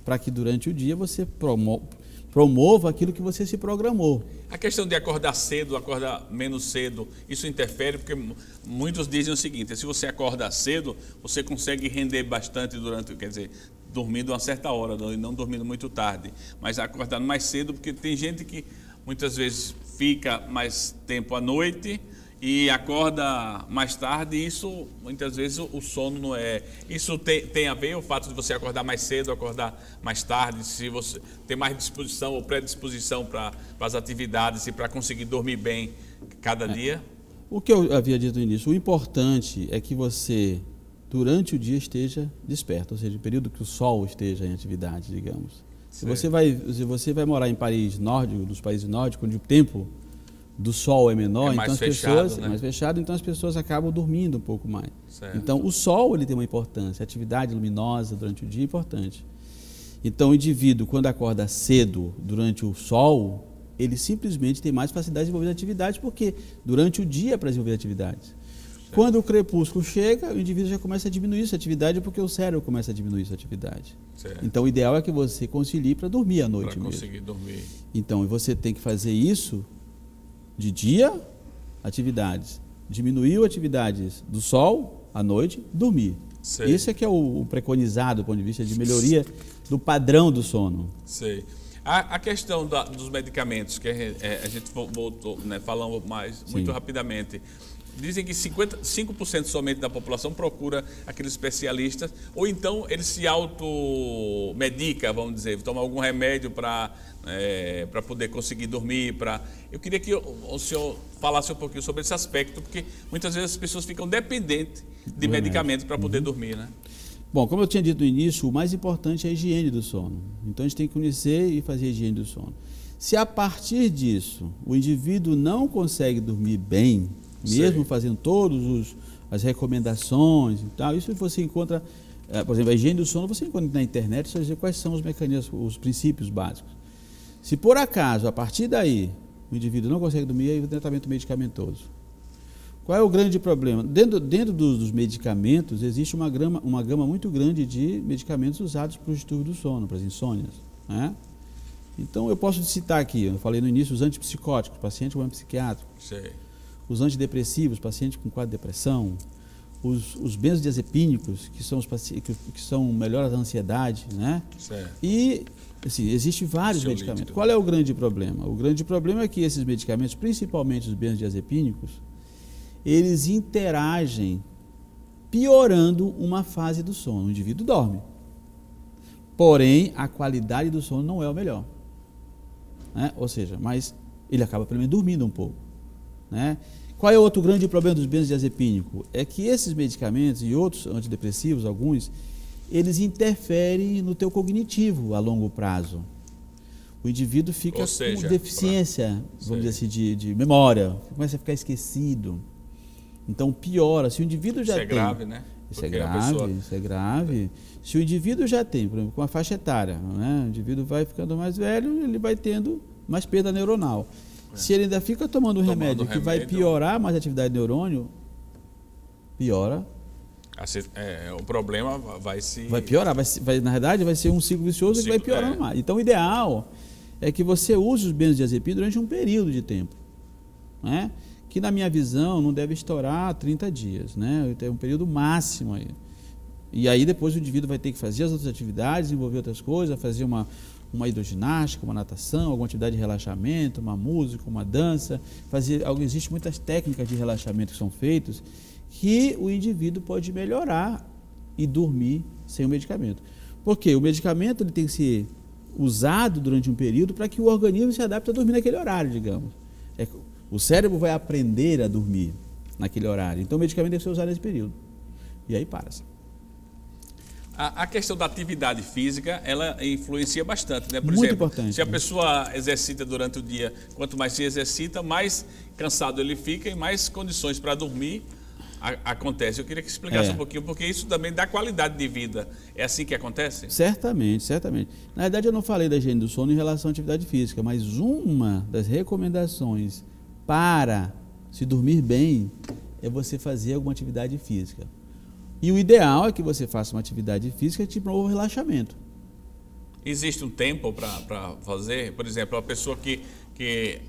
para que durante o dia você promova aquilo que você se programou. A questão de acordar cedo, acordar menos cedo, isso interfere porque muitos dizem o seguinte: se você acordar cedo, você consegue render bastante durante, quer dizer, dormindo uma certa hora, não dormindo muito tarde, mas acordando mais cedo, porque tem gente que muitas vezes fica mais tempo à noite e acorda mais tarde, e isso muitas vezes o sono não é. Isso tem, tem a ver o fato de você acordar mais cedo, acordar mais tarde, se você tem mais disposição ou predisposição para as atividades e para conseguir dormir bem cada é. dia? O que eu havia dito no início, o importante é que você durante o dia esteja desperto, ou seja, o período que o sol esteja em atividade, digamos. Se você, vai, se você vai morar em Paris nórdico, nos países nórdicos, onde o tempo do sol é menor, é então as fechado, pessoas é né? é mais fechado, então as pessoas acabam dormindo um pouco mais. Certo. Então o sol ele tem uma importância, a atividade luminosa durante o dia é importante. Então o indivíduo quando acorda cedo durante o sol, ele simplesmente tem mais facilidade de desenvolver atividades porque durante o dia é para desenvolver atividades. Quando o crepúsculo chega, o indivíduo já começa a diminuir sua atividade porque o cérebro começa a diminuir sua atividade. Certo. Então, o ideal é que você concilie para dormir à noite pra mesmo. conseguir dormir. Então, você tem que fazer isso de dia, atividades. Diminuiu atividades do sol à noite, dormir. Sei. Esse é que é o, preconizado do ponto de vista de melhoria do padrão do sono. Sei. A, a questão da, dos medicamentos, que a, é, gente voltou, né, falamos mais, muito rapidamente dizem que 50, 5% somente da população procura aqueles especialistas, ou então ele se automedica, vamos dizer, toma algum remédio para é, para poder conseguir dormir. Pra... Eu queria que o, o senhor falasse um pouquinho sobre esse aspecto, porque muitas vezes as pessoas ficam dependentes de medicamentos para poder uhum. dormir, né? Bom, como eu tinha dito no início, o mais importante é a higiene do sono. Então a gente tem que conhecer e fazer a higiene do sono. Se a partir disso o indivíduo não consegue dormir bem, mesmo Sim. fazendo todas as recomendações e tal. Isso você encontra, eh, por exemplo, a higiene do sono, você encontra na internet, você dizer quais são os mecanismos, os princípios básicos. Se por acaso, a partir daí, o indivíduo não consegue dormir, aí o tratamento medicamentoso. Qual é o grande problema? Dentro, dentro dos, dos, medicamentos, existe uma, grama, uma gama muito grande de medicamentos usados para o distúrbio do sono, para as insônias. Né? Então, eu posso citar aqui, eu falei no início, os antipsicóticos, paciente ou é um psiquiátrico os antidepressivos, pacientes com quadro de depressão, os, os benzodiazepínicos, que são os que, que são melhores da ansiedade, né? Certo. E assim, existem vários medicamentos. Qual é o grande problema? O grande problema é que esses medicamentos, principalmente os benzodiazepínicos, eles interagem piorando uma fase do sono. O indivíduo dorme. Porém, a qualidade do sono não é o melhor. Né? Ou seja, mas ele acaba pelo menos dormindo um pouco. Né? Qual é o outro grande problema dos benzodiazepínicos? É que esses medicamentos e outros antidepressivos, alguns, eles interferem no teu cognitivo a longo prazo. O indivíduo fica seja, com deficiência, pra... vamos dizer assim, de, de, memória, começa a ficar esquecido. Então piora. Se o indivíduo já isso é grave, né? Isso é Porque é grave, pessoa... isso é grave. Se o indivíduo já tem, por exemplo, com a faixa etária, né? o indivíduo vai ficando mais velho, ele vai tendo mais perda neuronal. É. Se ele ainda fica tomando um tomando remédio, que vai piorar mais a atividade do neurônio, piora. É, é, o problema vai se. Vai piorar, vai, vai, na verdade vai ser um ciclo vicioso um ciclo, que vai piorando é. mais. Então o ideal é que você use os benzodiazepínicos durante um período de tempo. Né? Que na minha visão não deve estourar 30 dias, né? Então, é um período máximo aí. E aí depois o indivíduo vai ter que fazer as outras atividades, envolver outras coisas, fazer uma, uma hidroginástica, uma natação, alguma atividade de relaxamento, uma música, uma dança. Fazer, existem muitas técnicas de relaxamento que são feitas que o indivíduo pode melhorar e dormir sem o medicamento. Porque o medicamento ele tem que ser usado durante um período para que o organismo se adapte a dormir naquele horário, digamos. É, o cérebro vai aprender a dormir naquele horário. Então o medicamento deve ser usado nesse período. E aí para-se a, a, questão da atividade física, ela influencia bastante, né? Por Muito exemplo, importante. Se a né? pessoa exercita durante o dia, quanto mais se exercita, mais cansado ele fica e mais condições para dormir a, acontece. Eu queria que explicasse é. um pouquinho, porque isso também dá qualidade de vida. É assim que acontece? Certamente, certamente. Na verdade, eu não falei da higiene do sono em relação à atividade física, mas uma das recomendações para se dormir bem é você fazer alguma atividade física. E o ideal é que você faça uma atividade física que te promova relaxamento. Existe um tempo para fazer? Por exemplo, a pessoa que, que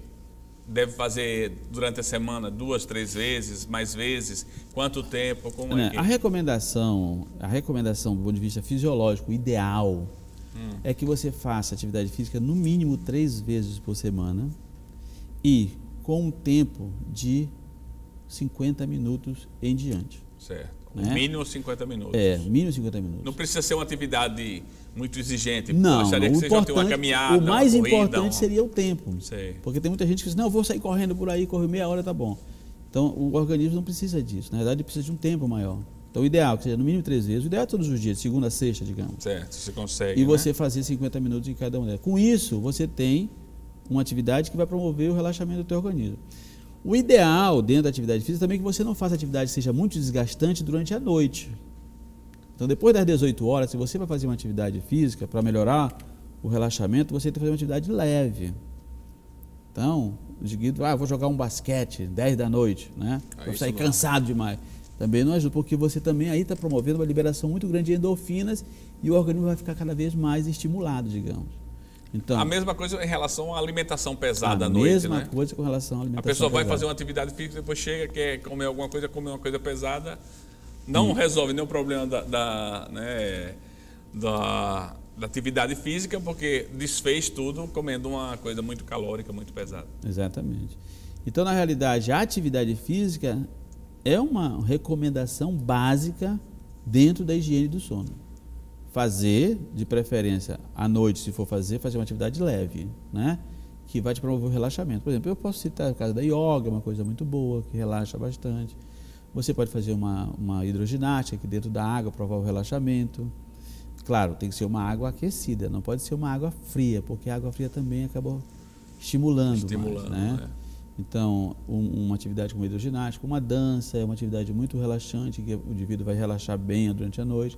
deve fazer durante a semana duas, três vezes, mais vezes? Quanto tempo? Como Não, é né, que... A recomendação, a recomendação do ponto de vista fisiológico ideal hum. é que você faça atividade física no mínimo três vezes por semana e com um tempo de 50 minutos em diante. Certo. Né? Mínimo 50 minutos. É, mínimo 50 minutos. Não precisa ser uma atividade muito exigente. Não, Gostaria que seja uma caminhada, O mais corrida, importante seria o tempo. Sei. Porque tem muita gente que diz, não, eu vou sair correndo por aí, correr meia hora, tá bom. Então, o organismo não precisa disso. Na verdade, ele precisa de um tempo maior. Então, o ideal, que seja no mínimo três vezes, o ideal é todos os dias, segunda sexta, digamos. Certo, você consegue. E né? você fazer 50 minutos em cada um delas. Com isso, você tem uma atividade que vai promover o relaxamento do teu organismo. O ideal dentro da atividade física também é que você não faça atividade que seja muito desgastante durante a noite. Então, depois das 18 horas, se você vai fazer uma atividade física para melhorar o relaxamento, você tem que fazer uma atividade leve. Então, seguido, ah, vou jogar um basquete 10 da noite, né? vou é sair cansado demais. Também não ajuda, porque você também aí está promovendo uma liberação muito grande de endorfinas e o organismo vai ficar cada vez mais estimulado, digamos. Então, a mesma coisa em relação à alimentação pesada à noite, mesma né? coisa com relação à alimentação A pessoa pesada. vai fazer uma atividade física, depois chega, quer comer alguma coisa, comer uma coisa pesada, não hum. resolve nenhum problema da, da, né, da, da atividade física, porque desfez tudo comendo uma coisa muito calórica, muito pesada. Exatamente. Então, na realidade, a atividade física é uma recomendação básica dentro da higiene do sono fazer, de preferência à noite, se for fazer, fazer uma atividade leve, né? Que vai te promover o relaxamento. Por exemplo, eu posso citar o caso da yoga, uma coisa muito boa, que relaxa bastante. Você pode fazer uma, uma hidroginástica que dentro da água provar o relaxamento. Claro, tem que ser uma água aquecida, não pode ser uma água fria, porque a água fria também acabou estimulando, estimulando mais, né? É. Então, um, uma atividade como hidroginástica, uma dança, é uma atividade muito relaxante, que o indivíduo vai relaxar bem durante a noite.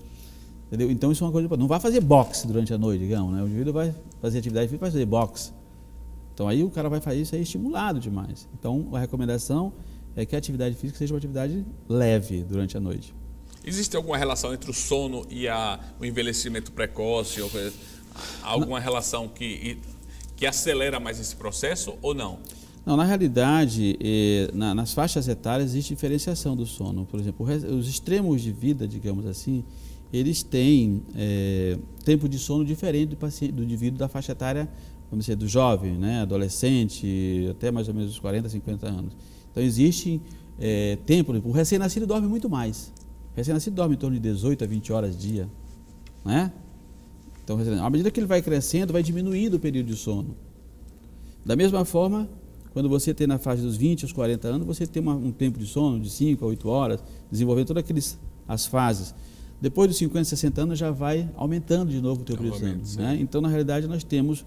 Entendeu? Então isso é uma coisa Não vai fazer boxe durante a noite, digamos, né? O indivíduo vai fazer atividade física, vai fazer boxe. Então aí o cara vai fazer isso aí é estimulado demais. Então a recomendação é que a atividade física seja uma atividade leve durante a noite. Existe alguma relação entre o sono e a, o envelhecimento precoce? Ou eh, alguma relação que, que acelera mais esse processo ou não? Não, na realidade, eh, na, nas faixas etárias existe diferenciação do sono. Por exemplo, os extremos de vida, digamos assim, eles têm é, tempo de sono diferente do, paciente, do indivíduo da faixa etária, vamos dizer, do jovem, né, adolescente, até mais ou menos os 40, 50 anos. Então existem é, tempos, o recém-nascido dorme muito mais. O recém-nascido dorme em torno de 18 a 20 horas dia, né? Então, à medida que ele vai crescendo, vai diminuindo o período de sono. Da mesma forma, quando você tem na fase dos 20 aos 40 anos, você tem uma, um tempo de sono de 5 a 8 horas, desenvolvendo todas aqueles, as fases. Depois dos 50, 60 anos já vai aumentando de novo o teu período de né? Então, na realidade, nós temos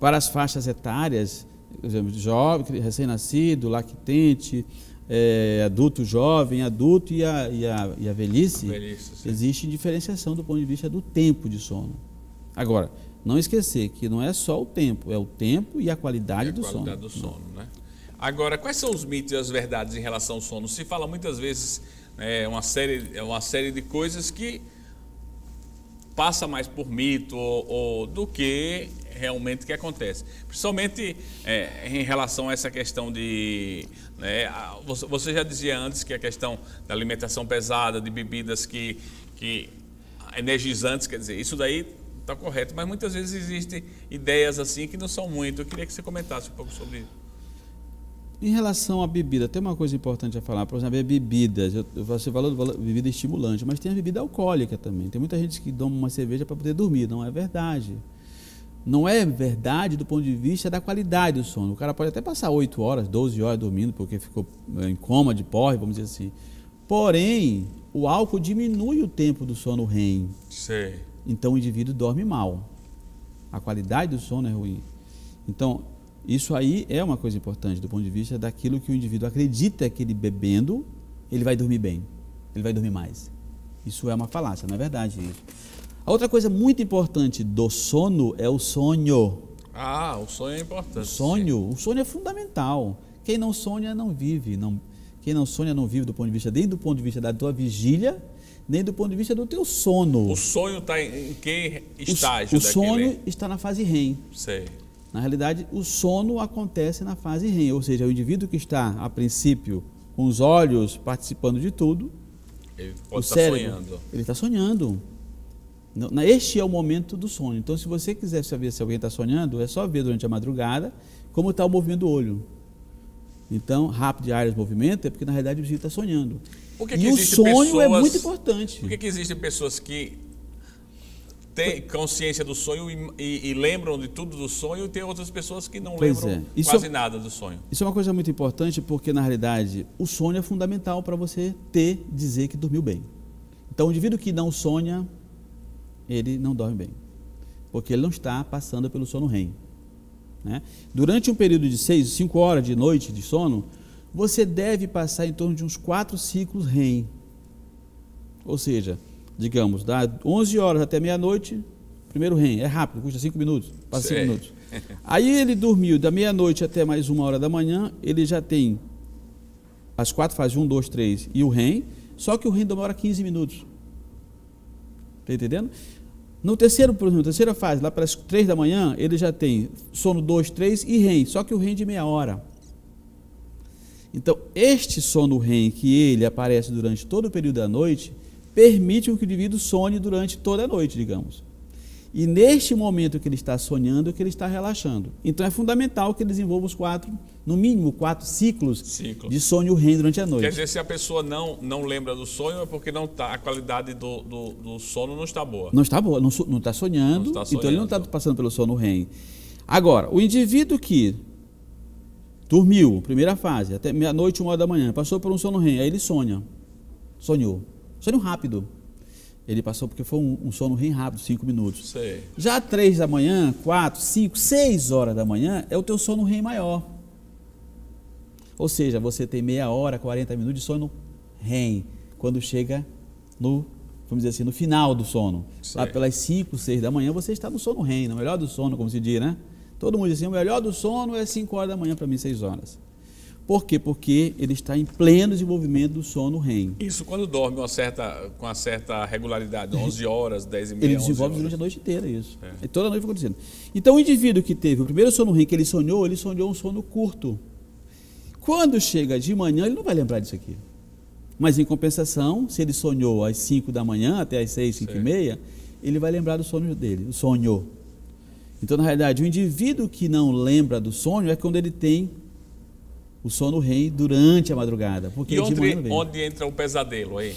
para as faixas etárias, por exemplo, jovem, recém-nascido, lactente, é, adulto, jovem, adulto e a, e a, e a velhice, a velhice existe diferenciação do ponto de vista do tempo de sono. Agora, não esquecer que não é só o tempo, é o tempo e a qualidade, e a do, qualidade sono. do sono. né? Agora, quais são os mitos e as verdades em relação ao sono? Se fala muitas vezes é uma série, é uma série de coisas que passa mais por mito ou, ou do que realmente que acontece. Principalmente é, em relação a essa questão de. Né, você já dizia antes que a questão da alimentação pesada, de bebidas que, que energizantes, quer dizer, isso daí está correto, mas muitas vezes existem ideias assim que não são muito. Eu queria que você comentasse um pouco sobre isso. Em relação à bebida, tem uma coisa importante a falar, por exemplo, é bebidas. Você falou de bebida estimulante, mas tem a bebida alcoólica também. Tem muita gente que toma uma cerveja para poder dormir, não é verdade. Não é verdade do ponto de vista da qualidade do sono. O cara pode até passar 8 horas, 12 horas dormindo, porque ficou é, em coma de porre, vamos dizer assim. Porém, o álcool diminui o tempo do sono REM. Sim. Então o indivíduo dorme mal. A qualidade do sono é ruim. Então, isso aí é uma coisa importante do ponto de vista daquilo que o indivíduo acredita que ele bebendo, ele vai dormir bem, ele vai dormir mais. Isso é uma falácia, não é verdade isso. A outra coisa muito importante do sono é o sonho. Ah, o sonho é importante. O sonho, sim. o sonho é fundamental. Quem não sonha não vive, não quem não sonha não vive do ponto de vista nem do ponto de vista da tua vigília, nem do ponto de vista do teu sono. O sonho tá está em, que estágio? O, o sonho está na fase REM. Sei. Na realidade, o sono acontece na fase REM, ou seja, o indivíduo que está, a princípio, com os olhos participando de tudo, ele pode estar tá cérebro, sonhando. Ele está sonhando. Este é o momento do sono. Então, se você quiser saber se alguém está sonhando, é só ver durante a madrugada como está o movimento do olho. Então, rápido e áreas movimento é porque na realidade o indivíduo está sonhando. que e que o sonho é pessoas, é muito importante. Por que, que existem pessoas que têm consciência do sonho e, e, e, lembram de tudo do sonho, e tem outras pessoas que não pois lembram é. isso, quase é- nada do sonho. Isso é uma coisa muito importante porque, na realidade, o sonho é fundamental para você ter, dizer que dormiu bem. Então, o indivíduo que não sonha, ele não dorme bem, porque ele não está passando pelo sono REM. Né? Durante um período de 6, 5 horas de noite de sono, você deve passar em torno de uns 4 ciclos REM. Ou seja, digamos, da 11 horas até meia-noite, primeiro REM, é rápido, custa 5 minutos, passa 5 minutos. Aí ele dormiu da meia-noite até mais 1 hora da manhã, ele já tem as 4 fases 1, 2, 3 e o REM, só que o REM demora 15 minutos. Está entendendo? No terceiro, por exemplo, terceira fase, lá para as 3 da manhã, ele já tem sono 2, 3 e REM, só que o REM de meia hora. Então, este sono REM que ele aparece durante todo o período da noite, permite que o indivíduo sonhe durante toda a noite, digamos. E neste momento que ele está sonhando, é que ele está relaxando. Então é fundamental que ele desenvolva os quatro, no mínimo quatro ciclos, Ciclo. de sonho REM durante a noite. Quer dizer, se a pessoa não, não lembra do sonho, é porque não tá, a qualidade do, do, do sono não está boa. Não está boa, não tá está sonhando, sonhando, então ele não está passando pelo sono REM. Agora, o indivíduo que dormiu, primeira fase, até meia-noite, uma hora da manhã, passou por um sono REM, aí ele sonha, sonhou. Sono rápido. Ele passou porque foi um, um sono bem rápido, cinco minutos. Sei. Já três da manhã, quatro, cinco, seis horas da manhã é o teu sono REM maior. Ou seja, você tem meia hora, 40 minutos de sono REM quando chega no, vamos dizer assim, no final do sono. Sei. Lá pelas 5, 6 da manhã você está no sono REM, no melhor do sono, como se diz, né? Todo mundo diz assim, o melhor do sono é 5 horas da manhã, para mim 6 horas. Por quê? Porque ele está em pleno desenvolvimento do sono REM. Isso quando dorme uma certa, com uma certa regularidade, 11 horas, 10 e meia, Ele desenvolve durante a noite inteira isso. É. E toda noite fica acontecendo. Então o indivíduo que teve o primeiro sono REM que ele sonhou, ele sonhou um sono curto. Quando chega de manhã, ele não vai lembrar disso aqui. Mas em compensação, se ele sonhou às 5 da manhã até às 6, 5 Sim. e meia, ele vai lembrar do sono dele, o sonho. Então, na realidade, o indivíduo que não lembra do sonho é quando ele tem o sono REM durante a madrugada. Porque e onde, manhã, onde entra o pesadelo aí?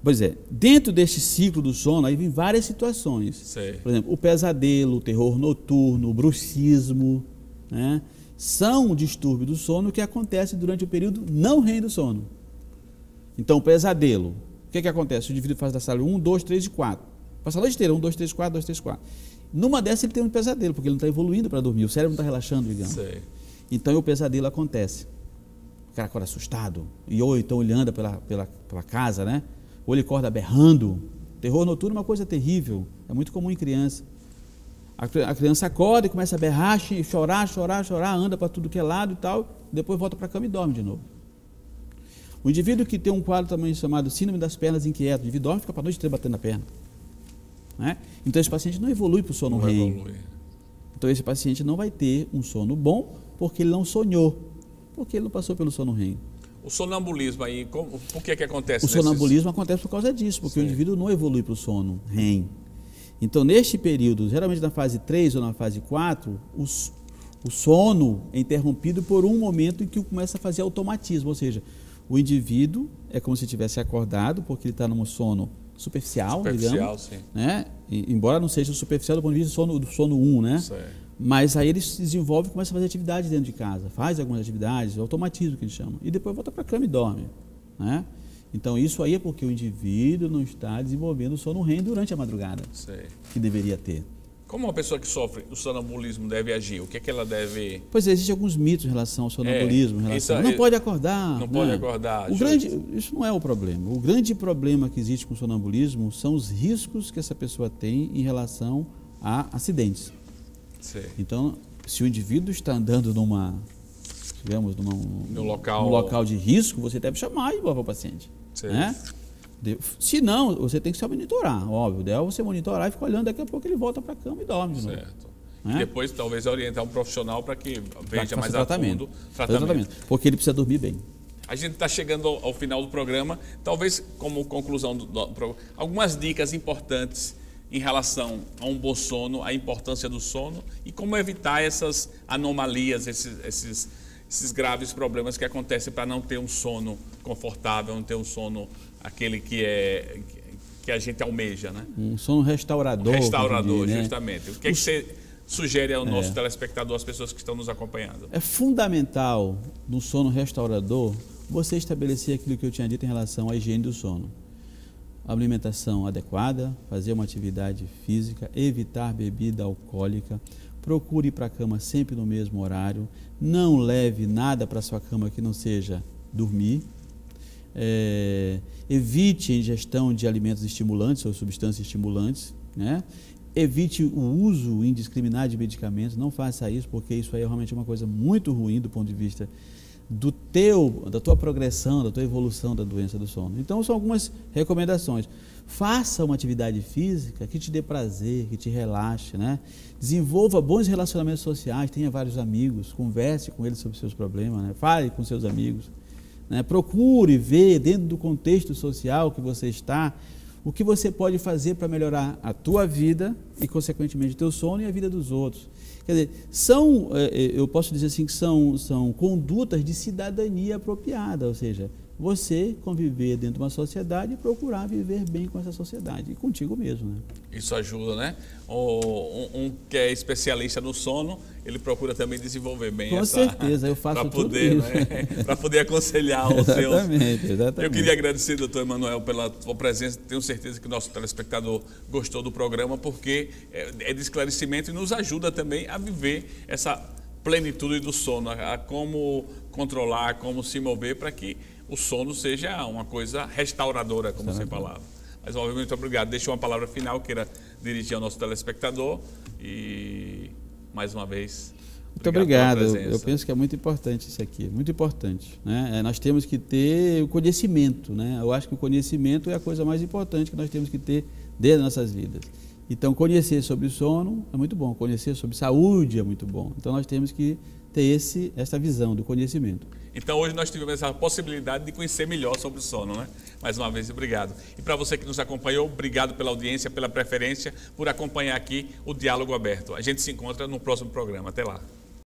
Pois é, dentro deste ciclo do sono, aí vem várias situações. Sei. Por exemplo, o pesadelo, o terror noturno, o bruxismo, né? São um distúrbio do sono que acontece durante o período não REM do sono. Então, o pesadelo, o que, é que acontece? O indivíduo faz da sala 1, 2, 3 e 4. Passa a noite inteira, 1, 2, 3, 4, 2, 3, 4. Numa dessas ele tem um pesadelo, porque ele não está evoluindo para dormir, o cérebro não está relaxando, digamos. Sei. Então, o pesadelo acontece. O cara acorda assustado. E ou então ele anda pela, pela, pela casa, né? Ou ele acorda berrando. Terror noturno é uma coisa terrível. É muito comum em criança. A criança acorda e começa a berrar, chorar, chorar, chorar, anda para tudo que é lado e tal, depois volta para a cama e dorme de novo. O indivíduo que tem um quadro também chamado síndrome das pernas inquietas, o indivíduo dorme e fica para a noite inteira batendo na perna. Né? Então esse paciente não evolui para o sono não Evolui. Então esse paciente não vai ter um sono bom porque ele não sonhou porque ele não passou pelo sono REM. O sonambulismo aí, como, por que que acontece? O nesses... sonambulismo acontece por causa disso, porque Sim. o indivíduo não evolui para o sono REM. Então, neste período, geralmente na fase 3 ou na fase 4, os, o sono é interrompido por um momento em que começa a fazer automatismo, ou seja, o indivíduo é como se tivesse acordado, porque ele está num sono superficial, superficial digamos, sim. né? E, embora não seja superficial do ponto de vista do sono, do sono 1, né? Certo. Mas aí ele se desenvolve e começa a fazer atividade dentro de casa, faz algumas atividades, automatismo que a gente chama, e depois volta para a cama e dorme. Né? Então isso aí é porque o indivíduo não está desenvolvendo o sono REM durante a madrugada, Sei. que deveria ter. Como uma pessoa que sofre o sonambulismo deve agir? O que é que ela deve... Pois é, existem alguns mitos em relação ao é, sonambulismo. É, relação... Isso, não pode acordar. Não né? pode acordar. O grande, isso não é o problema. O grande problema que existe com o sonambulismo são os riscos que essa pessoa tem em relação a acidentes. Sim. Então, se o indivíduo está andando numa, digamos, numa, um, no local... local de risco, você deve chamar e o paciente. Sim. Né? Se não, você tem que se monitorar, óbvio. O ideal é você monitorar e ficar olhando, daqui a pouco ele volta para a cama e dorme de novo. Certo. Né? Depois, talvez, orientar um profissional para que veja mais tratamento. a fundo tratamento. tratamento. Porque ele precisa dormir bem. A gente está chegando ao, ao, final do programa. Talvez, como conclusão, do, do, algumas dicas importantes em relação a um bom sono, a importância do sono e como evitar essas anomalias, esses, esses, esses graves problemas que acontecem para não ter um sono confortável, não ter um sono aquele que é que a gente almeja, né? Um sono restaurador. Um restaurador, né? justamente. Né? O que, é que você sugere ao nosso é. telespectador, às pessoas que estão nos acompanhando? É fundamental no sono restaurador você estabelecer aquilo que eu tinha dito em relação à higiene do sono alimentação adequada, fazer uma atividade física, evitar bebida alcoólica, procure ir para a cama sempre no mesmo horário, não leve nada para sua cama que não seja dormir, é, evite a ingestão de alimentos estimulantes ou substâncias estimulantes, né? evite o uso indiscriminado de medicamentos, não faça isso porque isso aí é realmente uma coisa muito ruim do ponto de vista do teu, da tua progressão, da tua evolução da doença do sono. Então são algumas recomendações. Faça uma atividade física que te dê prazer, que te relaxe, né? Desenvolva bons relacionamentos sociais, tenha vários amigos, converse com eles sobre seus problemas, né? Fale com seus amigos, né? Procure ver dentro do contexto social que você está o que você pode fazer para melhorar a tua vida e, consequentemente, o teu sono e a vida dos outros. Quer dizer, são, eh, eh, eu posso dizer assim, que são, são condutas de cidadania apropriada, ou seja, você conviver dentro de uma sociedade e procurar viver bem com essa sociedade e contigo mesmo. Né? Isso ajuda, né? O, um, um, que é especialista no sono, ele procura também desenvolver bem com essa... Com certeza, eu faço poder, tudo né? Para poder aconselhar os seus... Exatamente, exatamente. Eu queria agradecer, doutor Emanuel, pela sua presença. Tenho certeza que o nosso telespectador gostou do programa, porque é, é de esclarecimento e nos ajuda também a viver essa plenitude do sono, a como controlar, como se mover para que o sono seja uma coisa restauradora, como você falava. Mas, obviamente, muito obrigado. Deixa uma palavra final, queira dirigir ao nosso telespectador e, mais uma vez, muito obrigado. Eu, eu penso que é muito importante isso aqui, muito importante. Né? É, nós temos que ter o conhecimento, né? Eu acho que o conhecimento é a coisa mais importante que nós temos que ter dentro das nossas vidas. Então, conhecer sobre sono é muito bom, conhecer sobre saúde é muito bom. Então, nós temos que ter esse, essa visão do conhecimento. Então hoje nós tivemos essa possibilidade de conhecer melhor sobre o sono, né? Mais uma vez, obrigado. E para você que nos acompanhou, obrigado pela audiência, pela preferência, por acompanhar aqui o Diálogo Aberto. A gente se encontra no próximo programa. Até lá.